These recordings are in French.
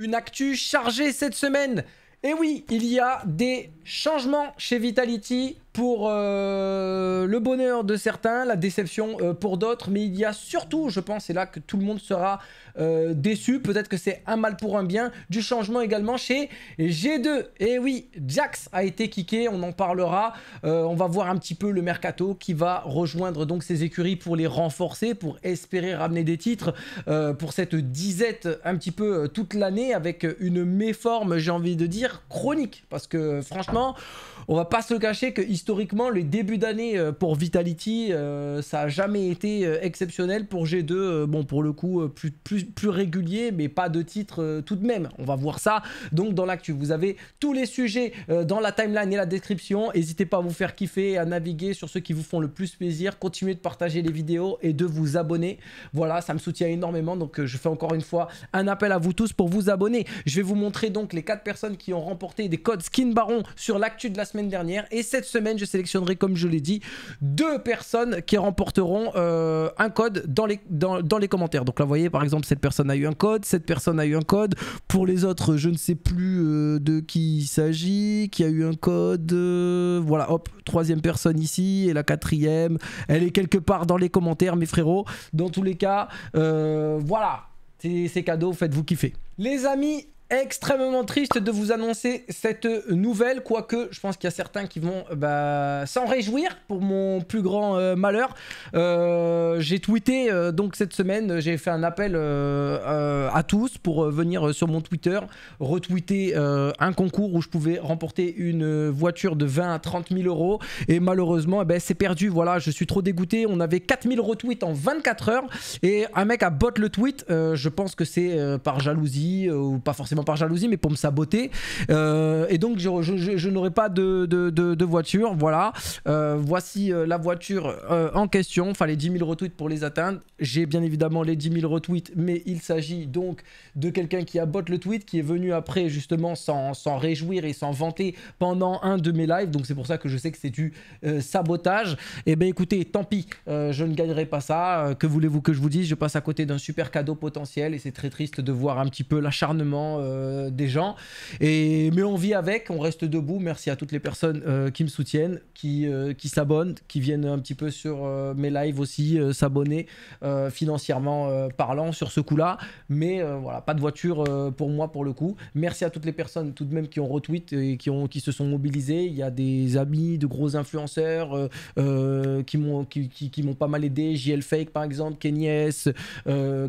Une actu chargée cette semaine. Et oui, il y a des changements chez Vitality pour euh, le bonheur de certains, la déception euh, pour d'autres, mais il y a surtout, je pense, et là que tout le monde sera euh, déçu, peut-être que c'est un mal pour un bien, du changement également chez G2. Et eh oui, Jax a été kické, on en parlera, on va voir un petit peu le mercato qui va rejoindre donc ses écuries pour les renforcer, pour espérer ramener des titres pour cette disette un petit peu toute l'année avec une méforme, j'ai envie de dire, chronique, parce que franchement, on va pas se cacher que histoire historiquement, les débuts d'année euh, pour Vitality, euh, ça n'a jamais été euh, exceptionnel. Pour G2, bon, pour le coup, plus, plus, plus régulier, mais pas de titre tout de même. On va voir ça. Donc, dans l'actu, vous avez tous les sujets dans la timeline et la description. N'hésitez pas à vous faire kiffer, à naviguer sur ceux qui vous font le plus plaisir. Continuez de partager les vidéos et de vous abonner. Voilà, ça me soutient énormément. Donc, je fais encore une fois un appel à vous tous pour vous abonner. Je vais vous montrer donc les quatre personnes qui ont remporté des codes skin baron sur l'actu de la semaine dernière et cette semaine je sélectionnerai, comme je l'ai dit, deux personnes qui remporteront euh, un code dans les, commentaires. Donc là, vous voyez, par exemple, cette personne a eu un code, cette personne a eu un code. Pour les autres, je ne sais plus euh, de qui il s'agit, qui a eu un code. Euh, voilà, hop, troisième personne ici et la quatrième. Elle est quelque part dans les commentaires, mes frérots. Dans tous les cas, voilà, c'est cadeau, faites-vous kiffer. Les amis, extrêmement triste de vous annoncer cette nouvelle, quoique je pense qu'il y a certains qui vont euh, bah, s'en réjouir pour mon plus grand euh, malheur. Euh, j'ai tweeté donc cette semaine, j'ai fait un appel à tous pour venir sur mon Twitter, retweeter un concours où je pouvais remporter une voiture de 20 à 30 000 euros. Et malheureusement, eh ben, c'est perdu. Voilà, je suis trop dégoûté. On avait 4000 retweets en 24 heures et un mec a bot le tweet. je pense que c'est par jalousie ou pas forcément par jalousie, mais pour me saboter. Euh, et donc, je, je, n'aurai pas de, de, voiture. Voilà. Euh, voici euh, la voiture en question. Fallait 10 000 retweets pour les atteindre. J'ai bien évidemment les 10 000 retweets, mais il s'agit donc de quelqu'un qui abote le tweet, qui est venu après justement s'en réjouir et s'en vanter pendant un de mes lives. Donc, c'est pour ça que je sais que c'est du sabotage. Et eh ben écoutez, tant pis, je ne gagnerai pas ça. que voulez-vous que je vous dise Je passe à côté d'un super cadeau potentiel et c'est très triste de voir un petit peu l'acharnement euh, des gens. Et, mais on vit avec, on reste debout. Merci à toutes les personnes euh, qui me soutiennent, qui, euh, qui s'abonnent, qui viennent un petit peu sur mes lives aussi s'abonner financièrement parlant sur ce coup-là. Mais voilà, pas de voiture pour moi pour le coup. Merci à toutes les personnes tout de même qui ont retweet et qui, ont, qui se sont mobilisés Il y a des amis, de gros influenceurs qui m'ont qui, qui, m'ont pas mal aidé. JL Fake par exemple, S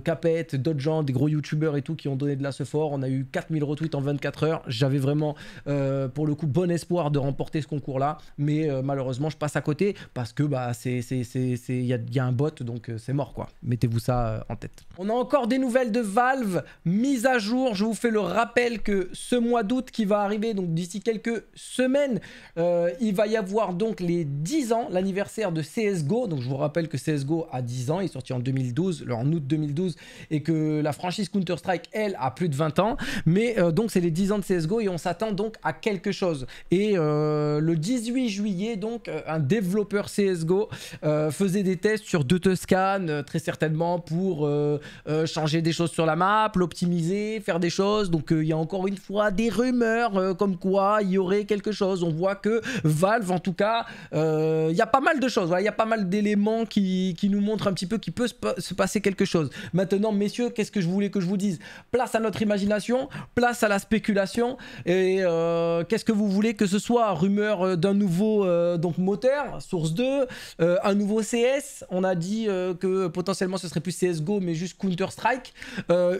Capet, d'autres gens, des gros youtubeurs et tout qui ont donné de la ce fort. On a eu 4000 retweets en 24 heures. J'avais vraiment, euh, pour le coup, bon espoir de remporter ce concours-là. Mais euh, malheureusement, je passe à côté parce que bah c'est il y a, y a, un bot, donc euh, c'est mort quoi. Mettez-vous ça en tête. On a encore des nouvelles de Valve, mise à jour. Je vous fais le rappel que ce mois d'août qui va arriver, donc d'ici quelques semaines, il va y avoir donc les 10 ans, l'anniversaire de CSGO. Donc je vous rappelle que CSGO a 10 ans, il est sorti en 2012, en août 2012, et que la franchise Counter-Strike, elle, a plus de 20 ans. Mais euh, donc c'est les 10 ans de CSGO et on s'attend donc à quelque chose. Et euh, le 18 juillet, donc euh, un développeur CSGO faisait des tests sur deux très certainement pour changer des choses sur la map, l'optimiser, faire des choses. Donc il y a encore une fois des rumeurs comme quoi il y aurait quelque chose. On voit que Valve, en tout cas, il y a pas mal de choses. Il y a pas mal d'éléments qui, qui nous montrent un petit peu qu'il peut se passer quelque chose. Maintenant, messieurs, qu'est-ce que je voulais que je vous dise Place à notre imagination place à la spéculation. Et euh, qu'est-ce que vous voulez que ce soit Rumeur euh, d'un nouveau euh, donc moteur, source 2, un nouveau CS. On a dit que potentiellement ce serait plus CSGO, mais juste Counter-Strike.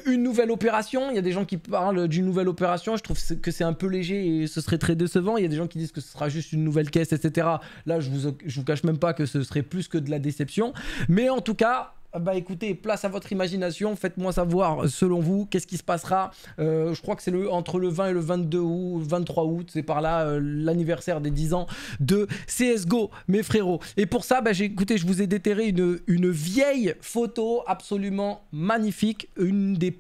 une nouvelle opération. Il y a des gens qui parlent d'une nouvelle opération. Je trouve que c'est un peu léger et ce serait très décevant. Il y a des gens qui disent que ce sera juste une nouvelle caisse, etc. Là, je vous, je vous cache même pas que ce serait plus que de la déception. Mais en tout cas, ah bah écoutez, place à votre imagination, faites-moi savoir euh, selon vous qu'est-ce qui se passera. Euh, je crois que c'est le, entre le 20 et le 22 août, 23 août, c'est par là euh, l'anniversaire des 10 ans de CSGO, mes frérots. Et pour ça, bah, écoutez, je vous ai déterré une, une vieille photo absolument magnifique, une des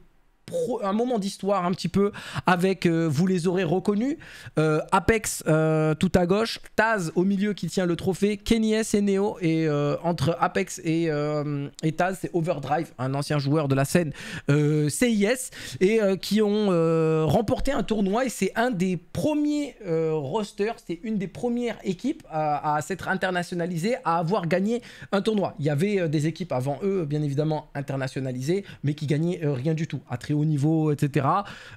un moment d'histoire un petit peu avec, euh, vous les aurez reconnus, euh, Apex euh, tout à gauche, Taz au milieu qui tient le trophée, Kenny S et Neo, et entre Apex et, et Taz, c'est Overdrive, un ancien joueur de la scène CIS, et qui ont remporté un tournoi, et c'est un des premiers rosters, c'est une des premières équipes à, s'être internationalisée, à avoir gagné un tournoi. Il y avait des équipes avant eux, bien évidemment, internationalisées, mais qui gagnaient rien du tout. à trio niveau, etc.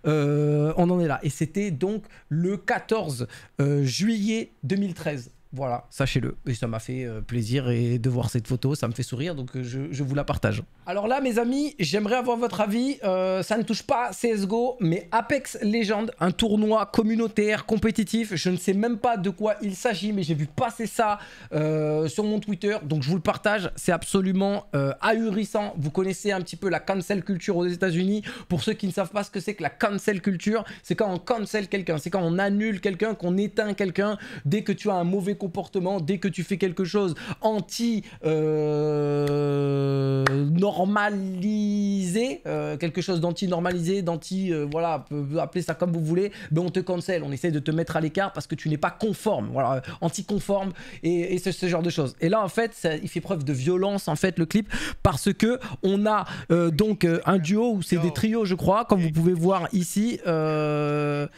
Euh, on en est là. Et c'était donc le 14 euh, juillet 2013. Voilà, sachez-le. Et ça m'a fait euh, plaisir et de voir cette photo, ça me fait sourire, donc euh, je, vous la partage. Alors là, mes amis, j'aimerais avoir votre avis. Euh, ça ne touche pas CSGO, mais Apex Legends, un tournoi communautaire, compétitif. Je ne sais même pas de quoi il s'agit, mais j'ai vu passer ça sur mon Twitter, donc je vous le partage. C'est absolument ahurissant. Vous connaissez un petit peu la cancel culture aux États-Unis. Pour ceux qui ne savent pas ce que c'est que la cancel culture, c'est quand on cancel quelqu'un, c'est quand on annule quelqu'un, qu'on éteint quelqu'un dès que tu as un mauvais comportement, dès que tu fais quelque chose anti euh, normalisé, euh, quelque chose d'anti normalisé, d'anti euh, voilà, appelez ça comme vous voulez, mais on te cancelle on essaye de te mettre à l'écart parce que tu n'es pas conforme, voilà, anti conforme et, ce, genre de choses. Et là en fait, il fait preuve de violence en fait le clip parce que on a donc un duo ou c'est des trios je crois, comme vous pouvez voir ici. on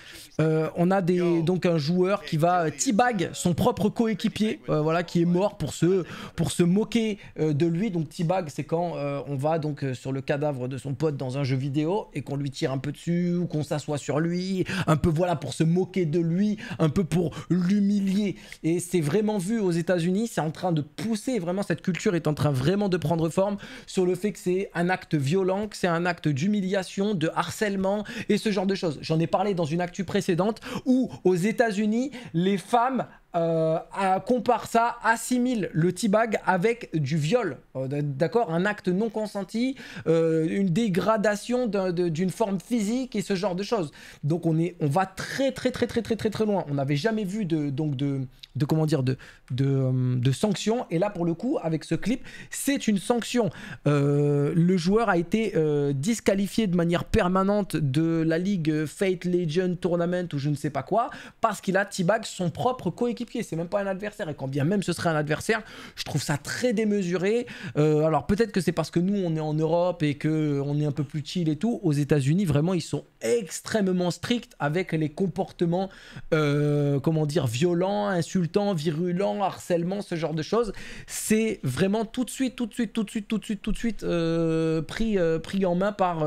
a des, donc un joueur qui va T-bag son propre coéquipier euh, voilà, qui est mort pour se, pour se moquer euh, de lui. Donc T-Bag, c'est quand euh, on va donc sur le cadavre de son pote dans un jeu vidéo et qu'on lui tire un peu dessus ou qu'on s'assoit sur lui, un peu voilà pour se moquer de lui, un peu pour l'humilier. Et c'est vraiment vu aux États-Unis, c'est en train de pousser vraiment cette culture est en train vraiment de prendre forme sur le fait que c'est un acte violent, que c'est un acte d'humiliation, de harcèlement et ce genre de choses. J'en ai parlé dans une actu précédente où aux États-Unis, les femmes euh, à, compare ça, assimile le teabag avec du viol, euh, d'accord Un acte non consenti, euh, une dégradation d'une forme physique et ce genre de choses. Donc on, est, on va très très très très très très très loin. On n'avait jamais vu de, donc de, comment dire, de, de, sanctions. Et là pour le coup, avec ce clip, c'est une sanction. le joueur a été disqualifié de manière permanente de la ligue Fate Legend Tournament ou je ne sais pas quoi, parce qu'il a T-Bag, son propre coéquipier c'est même pas un adversaire. Et quand bien même ce serait un adversaire, je trouve ça très démesuré. Euh, alors peut-être que c'est parce que nous, on est en Europe et que euh, on est un peu plus chill et tout. Aux États-Unis, vraiment, ils sont extrêmement stricts avec les comportements, euh, comment dire, violents, insultants, virulents, harcèlement, ce genre de choses. C'est vraiment tout de suite, tout de suite, tout de suite, tout de suite, tout de suite pris, pris en main par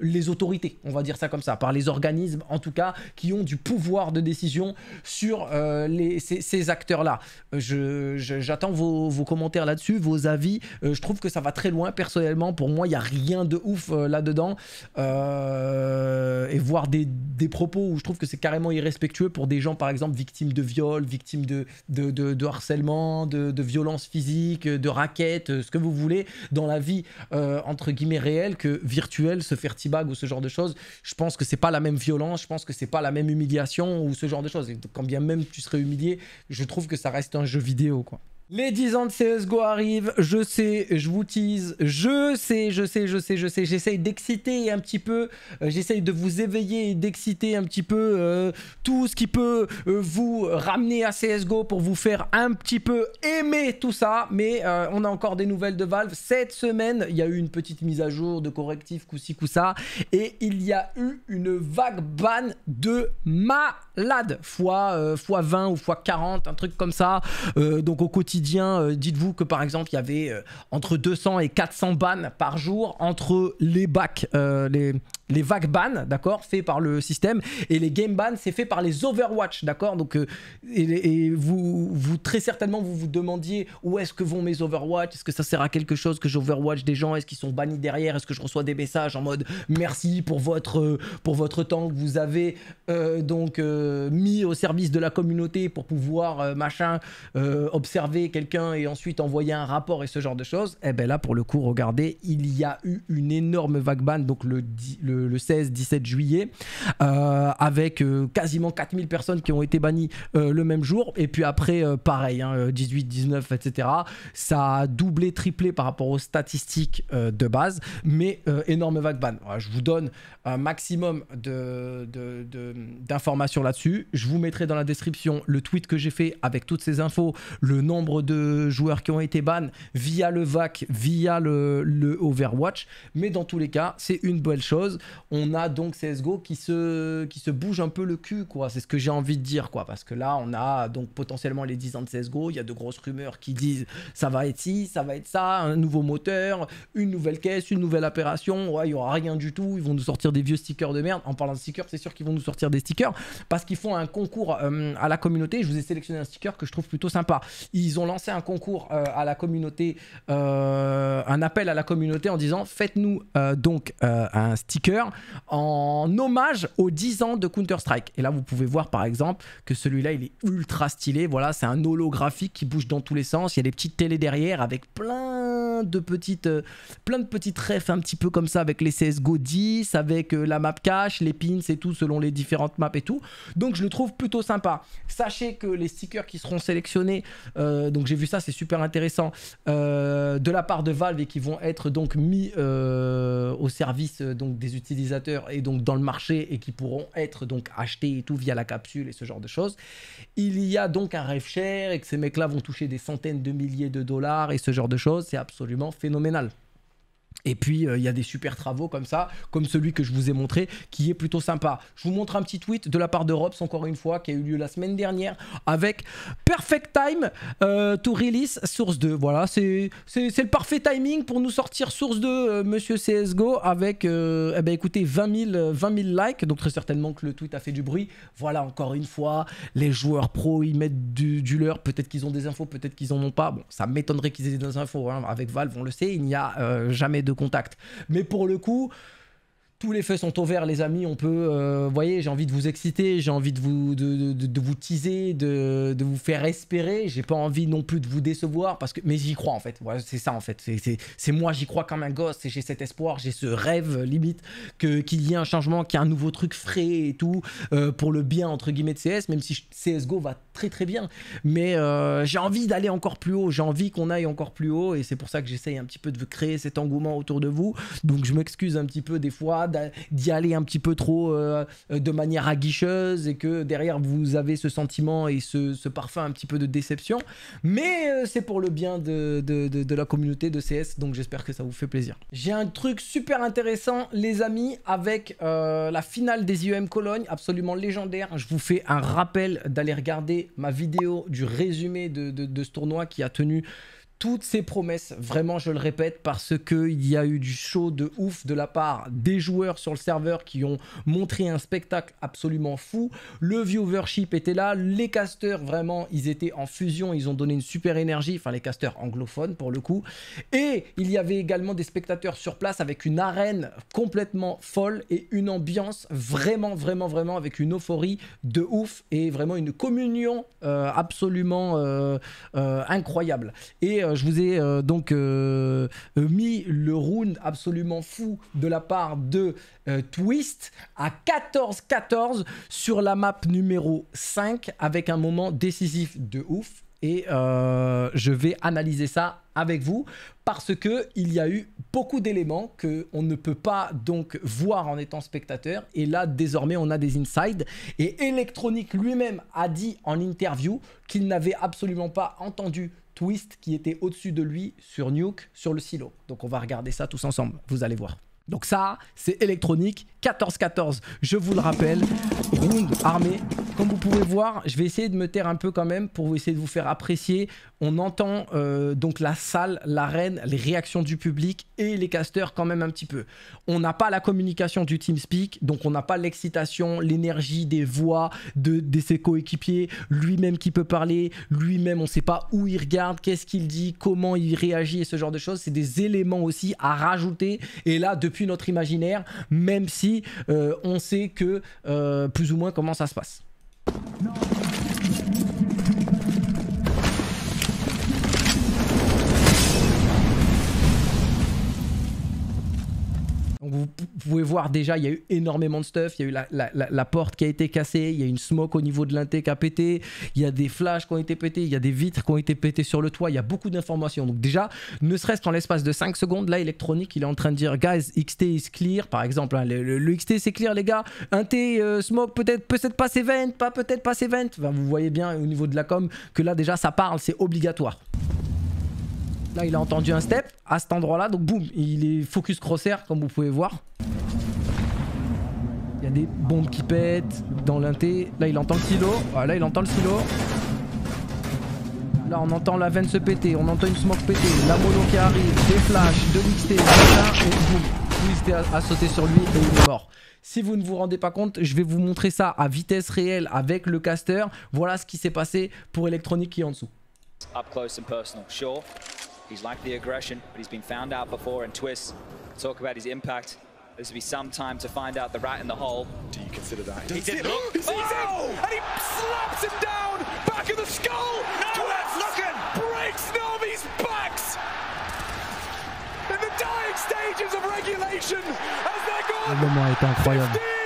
les autorités. On va dire ça comme ça, par les organismes, en tout cas, qui ont du pouvoir de décision sur les, ces, acteurs-là. Euh, j'attends vos, vos, commentaires là-dessus, vos avis. Euh, je trouve que ça va très loin, personnellement. Pour moi, il n'y a rien de ouf euh, là-dedans. et voir des, des, propos où je trouve que c'est carrément irrespectueux pour des gens, par exemple, victimes de viol, victimes de, de, harcèlement, de, de violences physiques, de raquettes, ce que vous voulez, dans la vie, entre guillemets, réelle que virtuelle, se faire tibag ou ce genre de choses. Je pense que c'est pas la même violence, je pense que c'est pas la même humiliation ou ce genre de choses. Et quand bien même tu serais humilié, je trouve que ça reste un jeu vidéo, quoi. Les 10 ans de CSGO arrivent, je sais, je vous tease, je sais, je sais, je sais, je sais, j'essaye d'exciter un petit peu, euh, j'essaye de vous éveiller et d'exciter un petit peu euh, tout ce qui peut euh, vous ramener à CSGO pour vous faire un petit peu aimer tout ça, mais on a encore des nouvelles de Valve. Cette semaine, il y a eu une petite mise à jour de correctif, coup ci, coup ça, et il y a eu une vague ban de malade, fois, fois 20 ou fois 40, un truc comme ça, donc au quotidien euh, dites-vous que par exemple, il y avait euh, entre 200 et 400 bans par jour entre les bacs, euh, les, les vagues ban, d'accord, fait par le système, et les game bans c'est fait par les Overwatch, d'accord. Donc, et, vous, vous très certainement, vous vous demandiez où est-ce que vont mes Overwatch Est-ce que ça sert à quelque chose que j'Overwatch des gens Est-ce qu'ils sont bannis derrière Est-ce que je reçois des messages en mode merci pour votre pour votre temps que vous avez donc mis au service de la communauté pour pouvoir machin observer quelqu'un et ensuite envoyer un rapport et ce genre de choses, et eh ben là pour le coup, regardez, il y a eu une énorme vague ban donc le, le, 16-17 juillet euh, avec euh, quasiment 4000 personnes qui ont été bannies euh, le même jour et puis après pareil, 18-19 hein, etc. Ça a doublé, triplé par rapport aux statistiques de base, mais énorme vague ban. je vous donne un maximum d'informations de, de, là-dessus. Je vous mettrai dans la description le tweet que j'ai fait avec toutes ces infos, le nombre de joueurs qui ont été bannés via le VAC, via le, le Overwatch. Mais dans tous les cas, c'est une belle chose. On a donc CSGO qui se, qui se bouge un peu le cul, quoi. C'est ce que j'ai envie de dire, quoi. Parce que là, on a donc potentiellement les 10 ans de CSGO. Il y a de grosses rumeurs qui disent ça va être ci, ça va être ça, un nouveau moteur, une nouvelle caisse, une nouvelle opération. Ouais, il y aura rien du tout. Ils vont nous sortir des vieux stickers de merde. En parlant de stickers, c'est sûr qu'ils vont nous sortir des stickers parce qu'ils font un concours euh, à la communauté. Je vous ai sélectionné un sticker que je trouve plutôt sympa. Ils lancé un concours euh, à la communauté, euh, un appel à la communauté en disant faites-nous euh, donc un sticker en hommage aux 10 ans de Counter-Strike. Et là, vous pouvez voir par exemple que celui-là, il est ultra stylé. Voilà, c'est un holographique qui bouge dans tous les sens. Il y a des petites télés derrière avec plein de petites, euh, plein de petites refs un petit peu comme ça avec les CSGO 10, avec euh, la map cache, les pins et tout selon les différentes maps et tout. Donc je le trouve plutôt sympa. Sachez que les stickers qui seront sélectionnés, euh, donc j'ai vu ça, c'est super intéressant, de la part de Valve et qui vont être donc mis au service donc des utilisateurs et donc dans le marché et qui pourront être donc achetés et tout via la capsule et ce genre de choses. Il y a donc un ref cher et que ces mecs-là vont toucher des centaines de milliers de dollars et ce genre de choses. C'est absolument absolument phénoménal. Et puis, euh, il y a des super travaux comme ça, comme celui que je vous ai montré, qui est plutôt sympa. Je vous montre un petit tweet de la part de encore une fois, qui a eu lieu la semaine dernière, avec Perfect Time euh, to Release Source 2. Voilà, c'est le parfait timing pour nous sortir Source 2, euh, monsieur CSGO, avec, eh ben, écoutez, 20 000, likes. Donc, très certainement que le tweet a fait du bruit. Voilà, encore une fois, les joueurs pro, ils mettent du, du leur. Peut-être qu'ils ont des infos, peut-être qu'ils en ont pas. Bon, ça m'étonnerait qu'ils aient des infos. Hein. Avec Valve, on le sait, il n'y a jamais de de contact. Mais pour le coup, tous les feux sont au vert, les amis. On peut, euh, voyez, j'ai envie de vous exciter, j'ai envie de vous, de, vous teaser, de, vous faire espérer. J'ai pas envie non plus de vous décevoir parce que, mais j'y crois en fait. c'est ça en fait. C'est moi, j'y crois comme un gosse. J'ai cet espoir, j'ai ce rêve limite que qu'il y ait un changement, qu'il y ait un nouveau truc frais et tout euh, pour le bien entre guillemets de CS. Même si CS:GO va très très bien, mais euh, j'ai envie d'aller encore plus haut. J'ai envie qu'on aille encore plus haut et c'est pour ça que j'essaye un petit peu de créer cet engouement autour de vous. Donc je m'excuse un petit peu des fois d'y aller un petit peu trop euh, euh, de manière aguicheuse et que derrière vous avez ce sentiment et ce, parfum un petit peu de déception. Mais euh, c'est pour le bien de, la communauté de CS, donc j'espère que ça vous fait plaisir. J'ai un truc super intéressant, les amis, avec la finale des IEM Cologne, absolument légendaire. Je vous fais un rappel d'aller regarder ma vidéo du résumé de, de ce tournoi qui a tenu toutes ces promesses, vraiment je le répète, parce qu'il y a eu du show de ouf de la part des joueurs sur le serveur qui ont montré un spectacle absolument fou. Le viewership était là, les casteurs vraiment, ils étaient en fusion, ils ont donné une super énergie, enfin les casteurs anglophones pour le coup. Et il y avait également des spectateurs sur place avec une arène complètement folle et une ambiance vraiment, vraiment, vraiment avec une euphorie de ouf et vraiment une communion euh, absolument euh, euh, incroyable. Et euh, je vous ai euh, donc euh, mis le round absolument fou de la part de Twist à 14-14 sur la map numéro 5 avec un moment décisif de ouf. Et je vais analyser ça avec vous parce que il y a eu beaucoup d'éléments que on ne peut pas donc voir en étant spectateur et là désormais on a des insides et Electronic lui-même a dit en interview qu'il n'avait absolument pas entendu twist qui était au-dessus de lui sur Nuke, sur le silo. Donc on va regarder ça tous ensemble, vous allez voir. Donc ça, c'est électronique, 14-14, je vous le rappelle, round armé. Comme vous pouvez voir, je vais essayer de me taire un peu quand même pour essayer de vous faire apprécier. On entend euh, donc la salle, l'arène, les réactions du public et les casters quand même un petit peu. On n'a pas la communication du team speak donc on n'a pas l'excitation, l'énergie des voix de, de ses coéquipiers, lui-même qui peut parler, lui-même on ne sait pas où il regarde, qu'est-ce qu'il dit, comment il réagit et ce genre de choses. C'est des éléments aussi à rajouter. Et là, depuis notre imaginaire, même si euh, on sait que euh, plus ou moins comment ça se passe. vous pouvez voir déjà, il y a eu énormément de stuff. Il y a eu la, porte qui a été cassée, il y a une smoke au niveau de l'inté qui a pété, il y a des flashs qui ont été pétés, il y a des vitres qui ont été pétées sur le toit, il y a beaucoup d'informations. Donc déjà, ne serait-ce qu'en l'espace de 5 secondes, là, électronique, il est en train de dire, guys, XT is clear, par exemple. Hein, le, XT c'est clear, les gars. Inté, euh, smoke, peut-être peut-être pas ses pas peut-être pas ses vous voyez bien au niveau de la com que là déjà, ça parle, c'est obligatoire il a entendu un step à cet endroit-là. Donc, boum, il est focus crosshair, comme vous pouvez voir. Il y a des bombes qui pètent dans l'inté. Là, il entend le silo. Ah, là, il entend le silo. Là, on entend la veine se péter. On entend une smoke péter. La mono qui arrive. Des flashs, de l'XT, et boum. L'XT a, a sauté sur lui et il est mort. Si vous ne vous rendez pas compte, je vais vous montrer ça à vitesse réelle avec le caster. Voilà ce qui s'est passé pour Electronic qui est en dessous. Up close and personal, sure. He's like the aggression, but he's been found out before. And Twist, talk about his impact. This will be some time to find out the rat in the hole. Do you consider that? he did it? look. he sees oh! him, and he slaps him down. Back of the skull. No, Twist looking. Breaks Navi's backs. In the dying stages of regulation, as they're gone.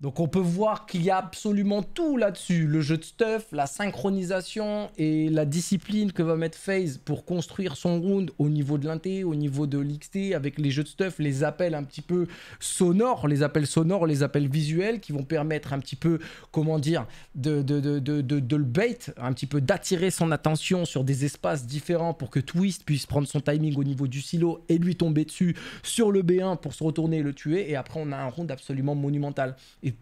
Donc on peut voir qu'il y a absolument tout là-dessus. Le jeu de stuff, la synchronisation et la discipline que va mettre FaZe pour construire son round au niveau de l'inté, au niveau de l'XT, avec les jeux de stuff, les appels un petit peu sonores, les appels sonores, les appels visuels qui vont permettre un petit peu, comment dire, de, de, le bait, un petit peu d'attirer son attention sur des espaces différents pour que Twist puisse prendre son timing au niveau du silo et lui tomber dessus sur le B1 pour se retourner et le tuer. Et après on a un round absolument monumental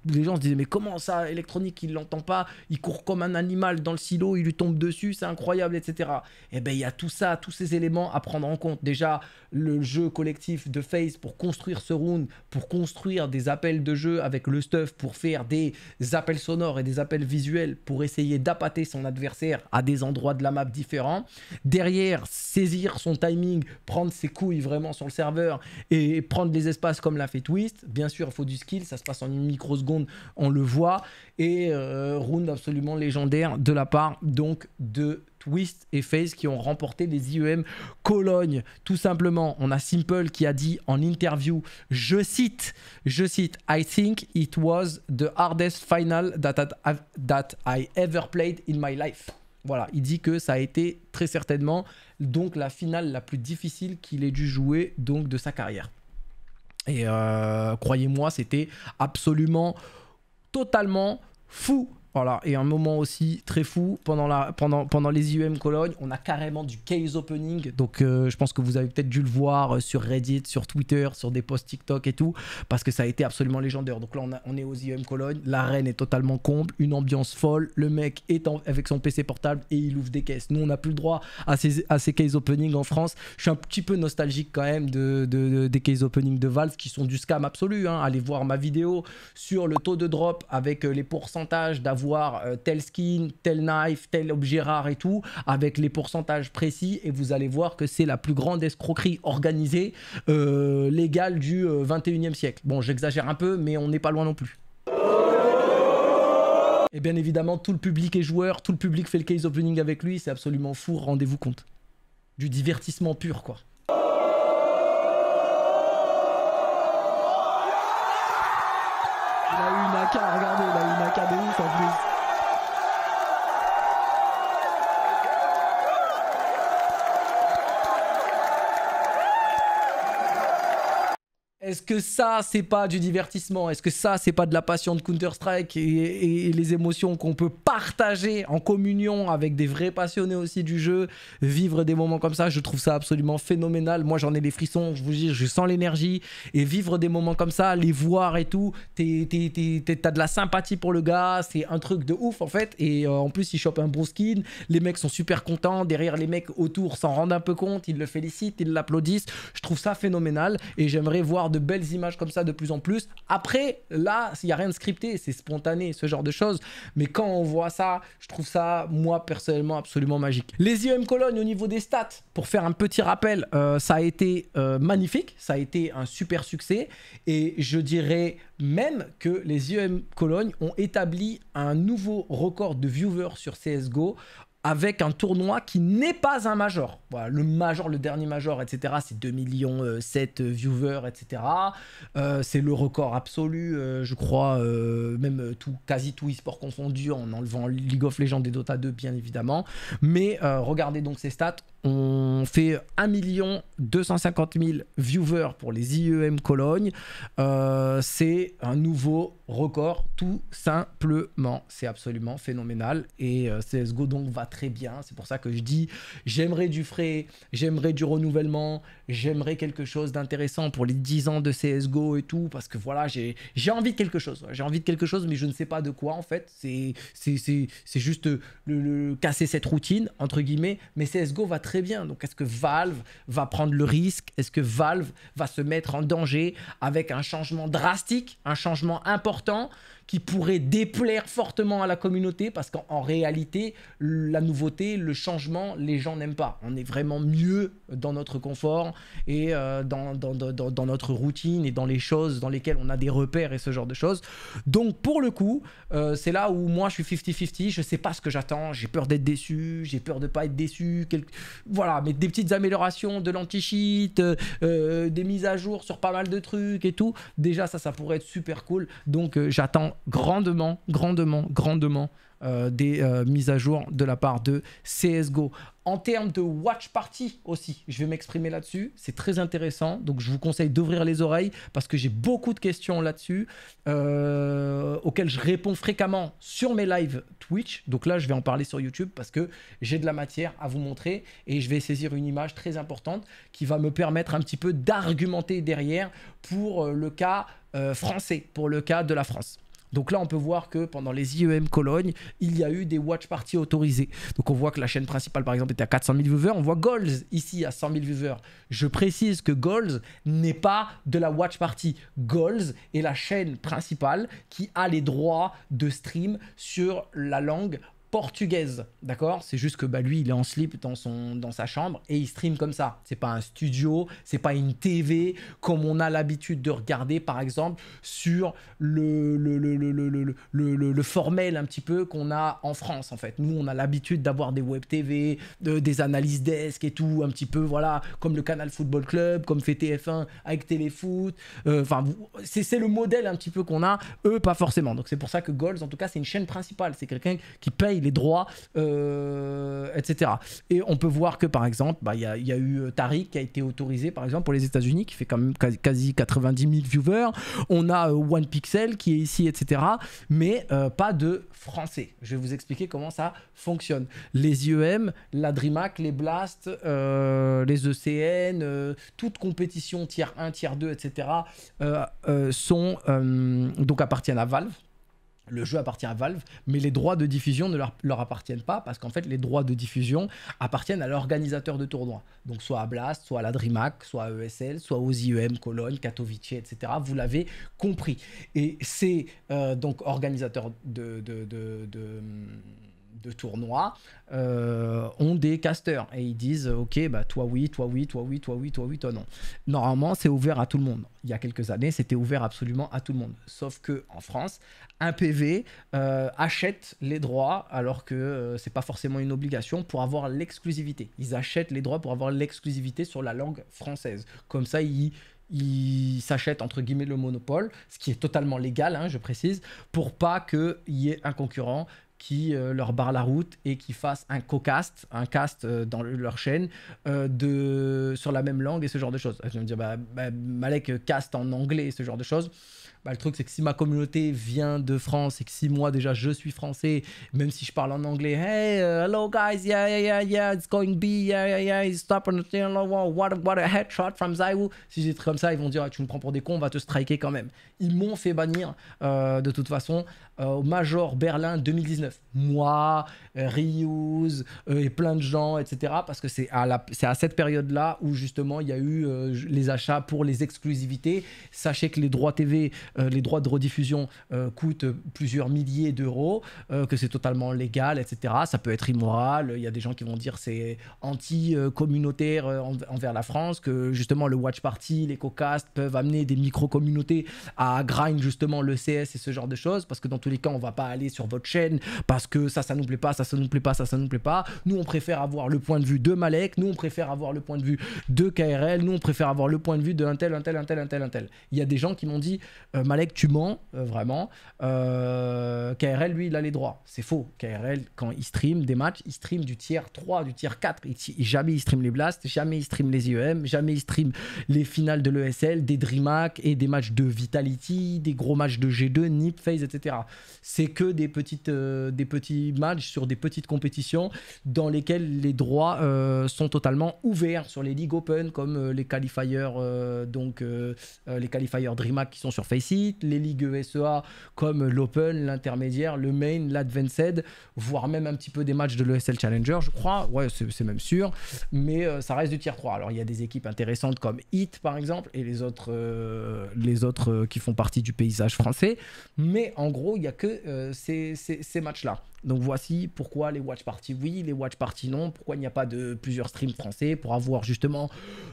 les gens se disaient, mais comment ça, électronique, il l'entend pas, il court comme un animal dans le silo, il lui tombe dessus, c'est incroyable, etc. Et eh ben il y a tout ça, tous ces éléments à prendre en compte. Déjà, le jeu collectif de Face pour construire ce round, pour construire des appels de jeu avec le stuff, pour faire des appels sonores et des appels visuels, pour essayer d'appâter son adversaire à des endroits de la map différents. Derrière, saisir son timing, prendre ses couilles vraiment sur le serveur et prendre des espaces comme l'a fait Twist. Bien sûr, il faut du skill, ça se passe en une micro secondes on le voit. Et euh, round absolument légendaire de la part donc de Twist et Face qui ont remporté les IEM Cologne. Tout simplement, on a Simple qui a dit en interview, je cite, je cite, I think it was the hardest final that, that I ever played in my life. Voilà, il dit que ça a été très certainement donc la finale la plus difficile qu'il ait dû jouer donc de sa carrière. Et euh, croyez-moi, c'était absolument, totalement fou voilà, et un moment aussi très fou, pendant, la, pendant, pendant les IEM Cologne, on a carrément du case opening. Donc euh, je pense que vous avez peut-être dû le voir euh, sur Reddit, sur Twitter, sur des posts TikTok et tout, parce que ça a été absolument légendaire. Donc là, on, est aux IEM Cologne, l'arène est totalement comble, une ambiance folle, le mec est avec son PC portable et il ouvre des caisses. Nous, on n'a plus le droit à ces, à ces case opening en France. Je suis un petit peu nostalgique quand même de, des case opening de Valve qui sont du scam absolu. Hein. Allez voir ma vidéo sur le taux de drop avec euh, les pourcentages d'avoir euh, tel skin, tel knife, tel objet rare et tout, avec les pourcentages précis, et vous allez voir que c'est la plus grande escroquerie organisée euh, légale du 21e euh, siècle. Bon, j'exagère un peu, mais on n'est pas loin non plus. Et bien évidemment, tout le public est joueur, tout le public fait le case opening avec lui, c'est absolument fou, rendez-vous compte. Du divertissement pur, quoi. regardez, là, il a une ouf en plus. Est-ce que ça, c'est pas du divertissement Est-ce que ça, c'est pas de la passion de Counter-Strike et, les émotions qu'on peut partager en communion avec des vrais passionnés aussi du jeu Vivre des moments comme ça, je trouve ça absolument phénoménal. Moi, j'en ai des frissons, je vous dis, je sens l'énergie. Et vivre des moments comme ça, les voir et tout, t'as de la sympathie pour le gars, c'est un truc de ouf en fait. Et euh, en plus, il chope un bon skin, les mecs sont super contents, derrière les mecs autour s'en rendent un peu compte, ils le félicitent, ils l'applaudissent. Je trouve ça phénoménal et j'aimerais voir de belles images comme ça de plus en plus. Après, là, il n'y a rien de scripté, c'est spontané, ce genre de choses. Mais quand on voit ça, je trouve ça, moi, personnellement, absolument magique. Les IEM Cologne, au niveau des stats, pour faire un petit rappel, euh, ça a été euh, magnifique, ça a été un super succès. Et je dirais même que les IEM Cologne ont établi un nouveau record de viewers sur CSGO avec un tournoi qui n'est pas un major. le major, le dernier major, etc. C'est 2 millions de euh, euh, viewers, etc. Euh, c'est le record absolu, je crois, même tout, quasi tout e-sport confondu, en enlevant League of Legends et Dota 2, bien évidemment. Mais regardez donc ces stats, on fait 1 250 000 viewers pour les IEM Cologne. Euh, c'est un nouveau record, tout simplement. C'est absolument phénoménal. Et euh, CSGO donc va très bien. C'est pour ça que je dis j'aimerais du frais, j'aimerais du renouvellement, j'aimerais quelque chose d'intéressant pour les 10 ans de CSGO et tout. Parce que voilà, j'ai envie de quelque chose. J'ai envie de quelque chose, mais je ne sais pas de quoi en fait. C'est juste casser cette routine, entre guillemets. Mais CSGO va très bien. Donc est-ce que Valve va prendre le risque Est-ce que Valve va se mettre en danger avec un changement drastique, un changement important qui pourrait déplaire fortement à la communauté parce qu'en réalité, la nouveauté, le changement, les gens n'aiment pas. On est vraiment mieux dans notre confort et euh, dans, dans, notre routine et dans les choses dans lesquelles on a des repères et ce genre de choses. Donc pour le coup, euh, c'est là où moi je suis 50-50, je sais pas ce que j'attends, j'ai peur d'être déçu, j'ai peur de pas être déçu, voilà, mais des petites améliorations de l'anti-cheat, euh, euh, des mises à jour sur pas mal de trucs et tout. Déjà, ça, ça pourrait être super cool. Donc, euh, j'attends grandement, grandement, grandement euh, des euh, mises à jour de la part de CSGO. En termes de watch party aussi, je vais m'exprimer là-dessus. C'est très intéressant. Donc, je vous conseille d'ouvrir les oreilles parce que j'ai beaucoup de questions là-dessus euh, auxquelles je réponds fréquemment sur mes lives Twitch. Donc là, je vais en parler sur YouTube parce que j'ai de la matière à vous montrer et je vais saisir une image très importante qui va me permettre un petit peu d'argumenter derrière pour le cas français, pour le cas de la France. Donc là, on peut voir que pendant les IEM Cologne, il y a eu des watch parties autorisées. Donc on voit que la chaîne principale, par exemple, était à 400 000 viewers. On voit Goals ici à 100 000 viewers. Je précise que Goals n'est pas de la watch party. Goals est la chaîne principale qui a les droits de stream sur la langue portugaise, d'accord C'est juste que bah, lui, il est en slip dans, son, dans sa chambre et il stream comme ça. C'est pas un studio, c'est pas une TV comme on a l'habitude de regarder, par exemple, sur le, le, formel un petit peu qu'on a en France, en fait. Nous, on a l'habitude d'avoir des web TV, des analyses desk et tout, un petit peu, voilà, comme le Canal Football Club, comme fait TF1 avec Téléfoot. Euh, enfin, c'est le modèle un petit peu qu'on a, eux, pas forcément. Donc c'est pour ça que Goals, en tout cas, c'est une chaîne principale. C'est quelqu'un qui paye les droits, euh, etc. Et on peut voir que par exemple, bah, il y, a eu euh, Tariq qui a été autorisé par exemple pour les États-Unis, qui fait quand même quasi 90 000 viewers. On a euh, One Pixel qui est ici, etc. Mais pas de français. Je vais vous expliquer comment ça fonctionne. Les IEM, la DreamHack, les Blast, les ECN, toute compétition tiers 1, tiers 2, etc. sont donc appartiennent à Valve le jeu appartient à Valve, mais les droits de diffusion ne leur, appartiennent pas parce qu'en fait, les droits de diffusion appartiennent à l'organisateur de tournoi Donc, soit à Blast, soit à la DreamHack, soit à ESL, soit aux IEM, Cologne, Katowice, etc. Vous l'avez compris. Et c'est euh, donc organisateur de, de, de de tournois euh, ont des casteurs et ils disent ok bah toi oui toi oui toi oui toi oui toi oui toi non normalement c'est ouvert à tout le monde il y a quelques années c'était ouvert absolument à tout le monde sauf que en France un PV euh, achète les droits alors que euh, c'est pas forcément une obligation pour avoir l'exclusivité ils achètent les droits pour avoir l'exclusivité sur la langue française comme ça ils il s'achètent entre guillemets le monopole, ce qui est totalement légal, hein, je précise, pour pas qu'il y ait un concurrent qui euh, leur barre la route et qui fassent un co-cast, un cast euh, dans leur chaîne euh, de, sur la même langue et ce genre de choses. Je me dire, bah, bah, Malek cast en anglais et ce genre de choses. Bah, le truc, c'est que si ma communauté vient de France et que si moi déjà je suis français, même si je parle en anglais, hey, euh, hello guys, yeah, yeah, yeah, yeah, it's going to be, yeah, yeah, yeah, it's stop on the what, what a headshot from Zaiwu. Si j'ai des trucs comme ça, ils vont dire, ah, tu me prends pour des cons, on va te striker quand même. Ils m'ont fait bannir euh, de toute façon euh, au Major Berlin 2019. Moi, euh, et plein de gens, etc. Parce que c'est à, à cette période-là où justement il y a eu les achats pour les exclusivités. Sachez que les droits TV euh, les droits de rediffusion euh, coûtent plusieurs milliers d'euros, euh, que c'est totalement légal, etc. Ça peut être immoral. Il y a des gens qui vont dire c'est anti-communautaire envers la France, que justement le Watch Party, les cocast peuvent amener des micro-communautés à grind justement le CS et ce genre de choses, parce que dans tous les cas, on va pas aller sur votre chaîne parce que ça, ça nous plaît pas, ça, ça nous plaît pas, ça, ça nous plaît pas. Nous, on préfère avoir le point de vue de Malek, nous, on préfère avoir le point de vue de KRL, nous, on préfère avoir le point de vue d'un tel, un tel, un tel, un tel, un tel. Il y a des gens qui m'ont dit euh, Malek, tu mens, euh, vraiment. Euh, KRL, lui, il a les droits. C'est faux. KRL, quand il stream des matchs, il stream du tiers 3, du tiers 4. jamais il stream les blasts, jamais il stream les IEM, jamais il stream les finales de l'ESL, des DreamHack et des matchs de Vitality, des gros matchs de G2, NIP, Phase, etc. C'est que des, petites, des petits matchs sur des petites compétitions dans lesquelles les droits sont totalement ouverts sur les ligues open comme les qualifiers, donc les qualifiers DreamHack qui sont sur facebook les ligues ESEA comme l'Open, l'intermédiaire, le Main, l'Advanced, voire même un petit peu des matchs de l'ESL Challenger, je crois, ouais, c'est même sûr, mais euh, ça reste du tier 3. Alors il y a des équipes intéressantes comme HIT par exemple et les autres, euh, les autres euh, qui font partie du paysage français, mais en gros, il n'y a que ces matchs-là. Donc voici pourquoi les watch parties oui, les watch parties non, pourquoi il n'y a pas de plusieurs streams français pour avoir justement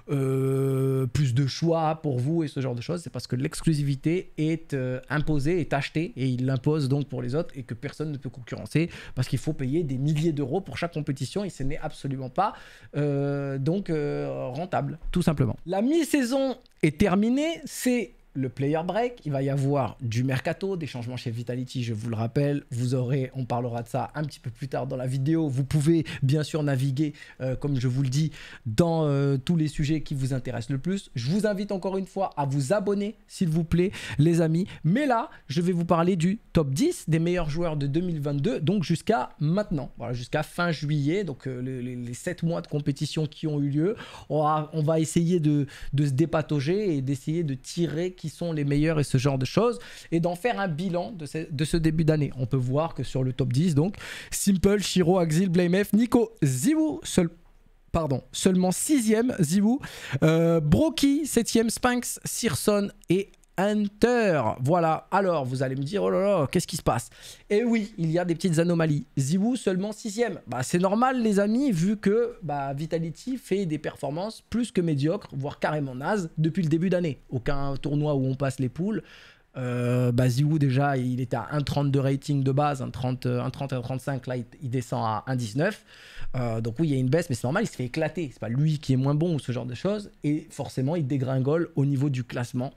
euh, plus de choix pour vous et ce genre de choses. C'est parce que l'exclusivité est euh, imposée, est achetée et il l'impose donc pour les autres et que personne ne peut concurrencer parce qu'il faut payer des milliers d'euros pour chaque compétition et ce n'est absolument pas euh, donc rentable tout simplement. La mi-saison est terminée, c'est le player break, il va y avoir du mercato, des changements chez Vitality, je vous le rappelle. Vous aurez, on parlera de ça un petit peu plus tard dans la vidéo. Vous pouvez bien sûr naviguer, euh, comme je vous le dis, dans euh, tous les sujets qui vous intéressent le plus. Je vous invite encore une fois à vous abonner, s'il vous plaît, les amis. Mais là, je vais vous parler du top 10 des meilleurs joueurs de 2022, donc jusqu'à maintenant, voilà, jusqu'à fin juillet, donc euh, les, sept mois de compétition qui ont eu lieu. On va, essayer de, se dépatauger et d'essayer de tirer qui sont les meilleurs et ce genre de choses, et d'en faire un bilan de ce, début d'année. On peut voir que sur le top 10, donc, Simple, Shiro, Axil, Blamef, Nico, Zibou, seul pardon, seulement sixième, ème Zibou, euh, Broky, 7 Sirson et Hunter. Voilà, alors vous allez me dire, oh là là, qu'est-ce qui se passe Et eh oui, il y a des petites anomalies. Ziwu seulement sixième. Bah, c'est normal les amis, vu que bah, Vitality fait des performances plus que médiocres, voire carrément nazes, depuis le début d'année. Aucun tournoi où on passe les poules, euh, déjà, il était à 1,32 de rating de base, 1,30, à 1,35. Là, il, descend à 1,19. Euh, donc, oui, il y a une baisse, mais c'est normal, il se fait éclater. C'est pas lui qui est moins bon ou ce genre de choses. Et forcément, il dégringole au niveau du classement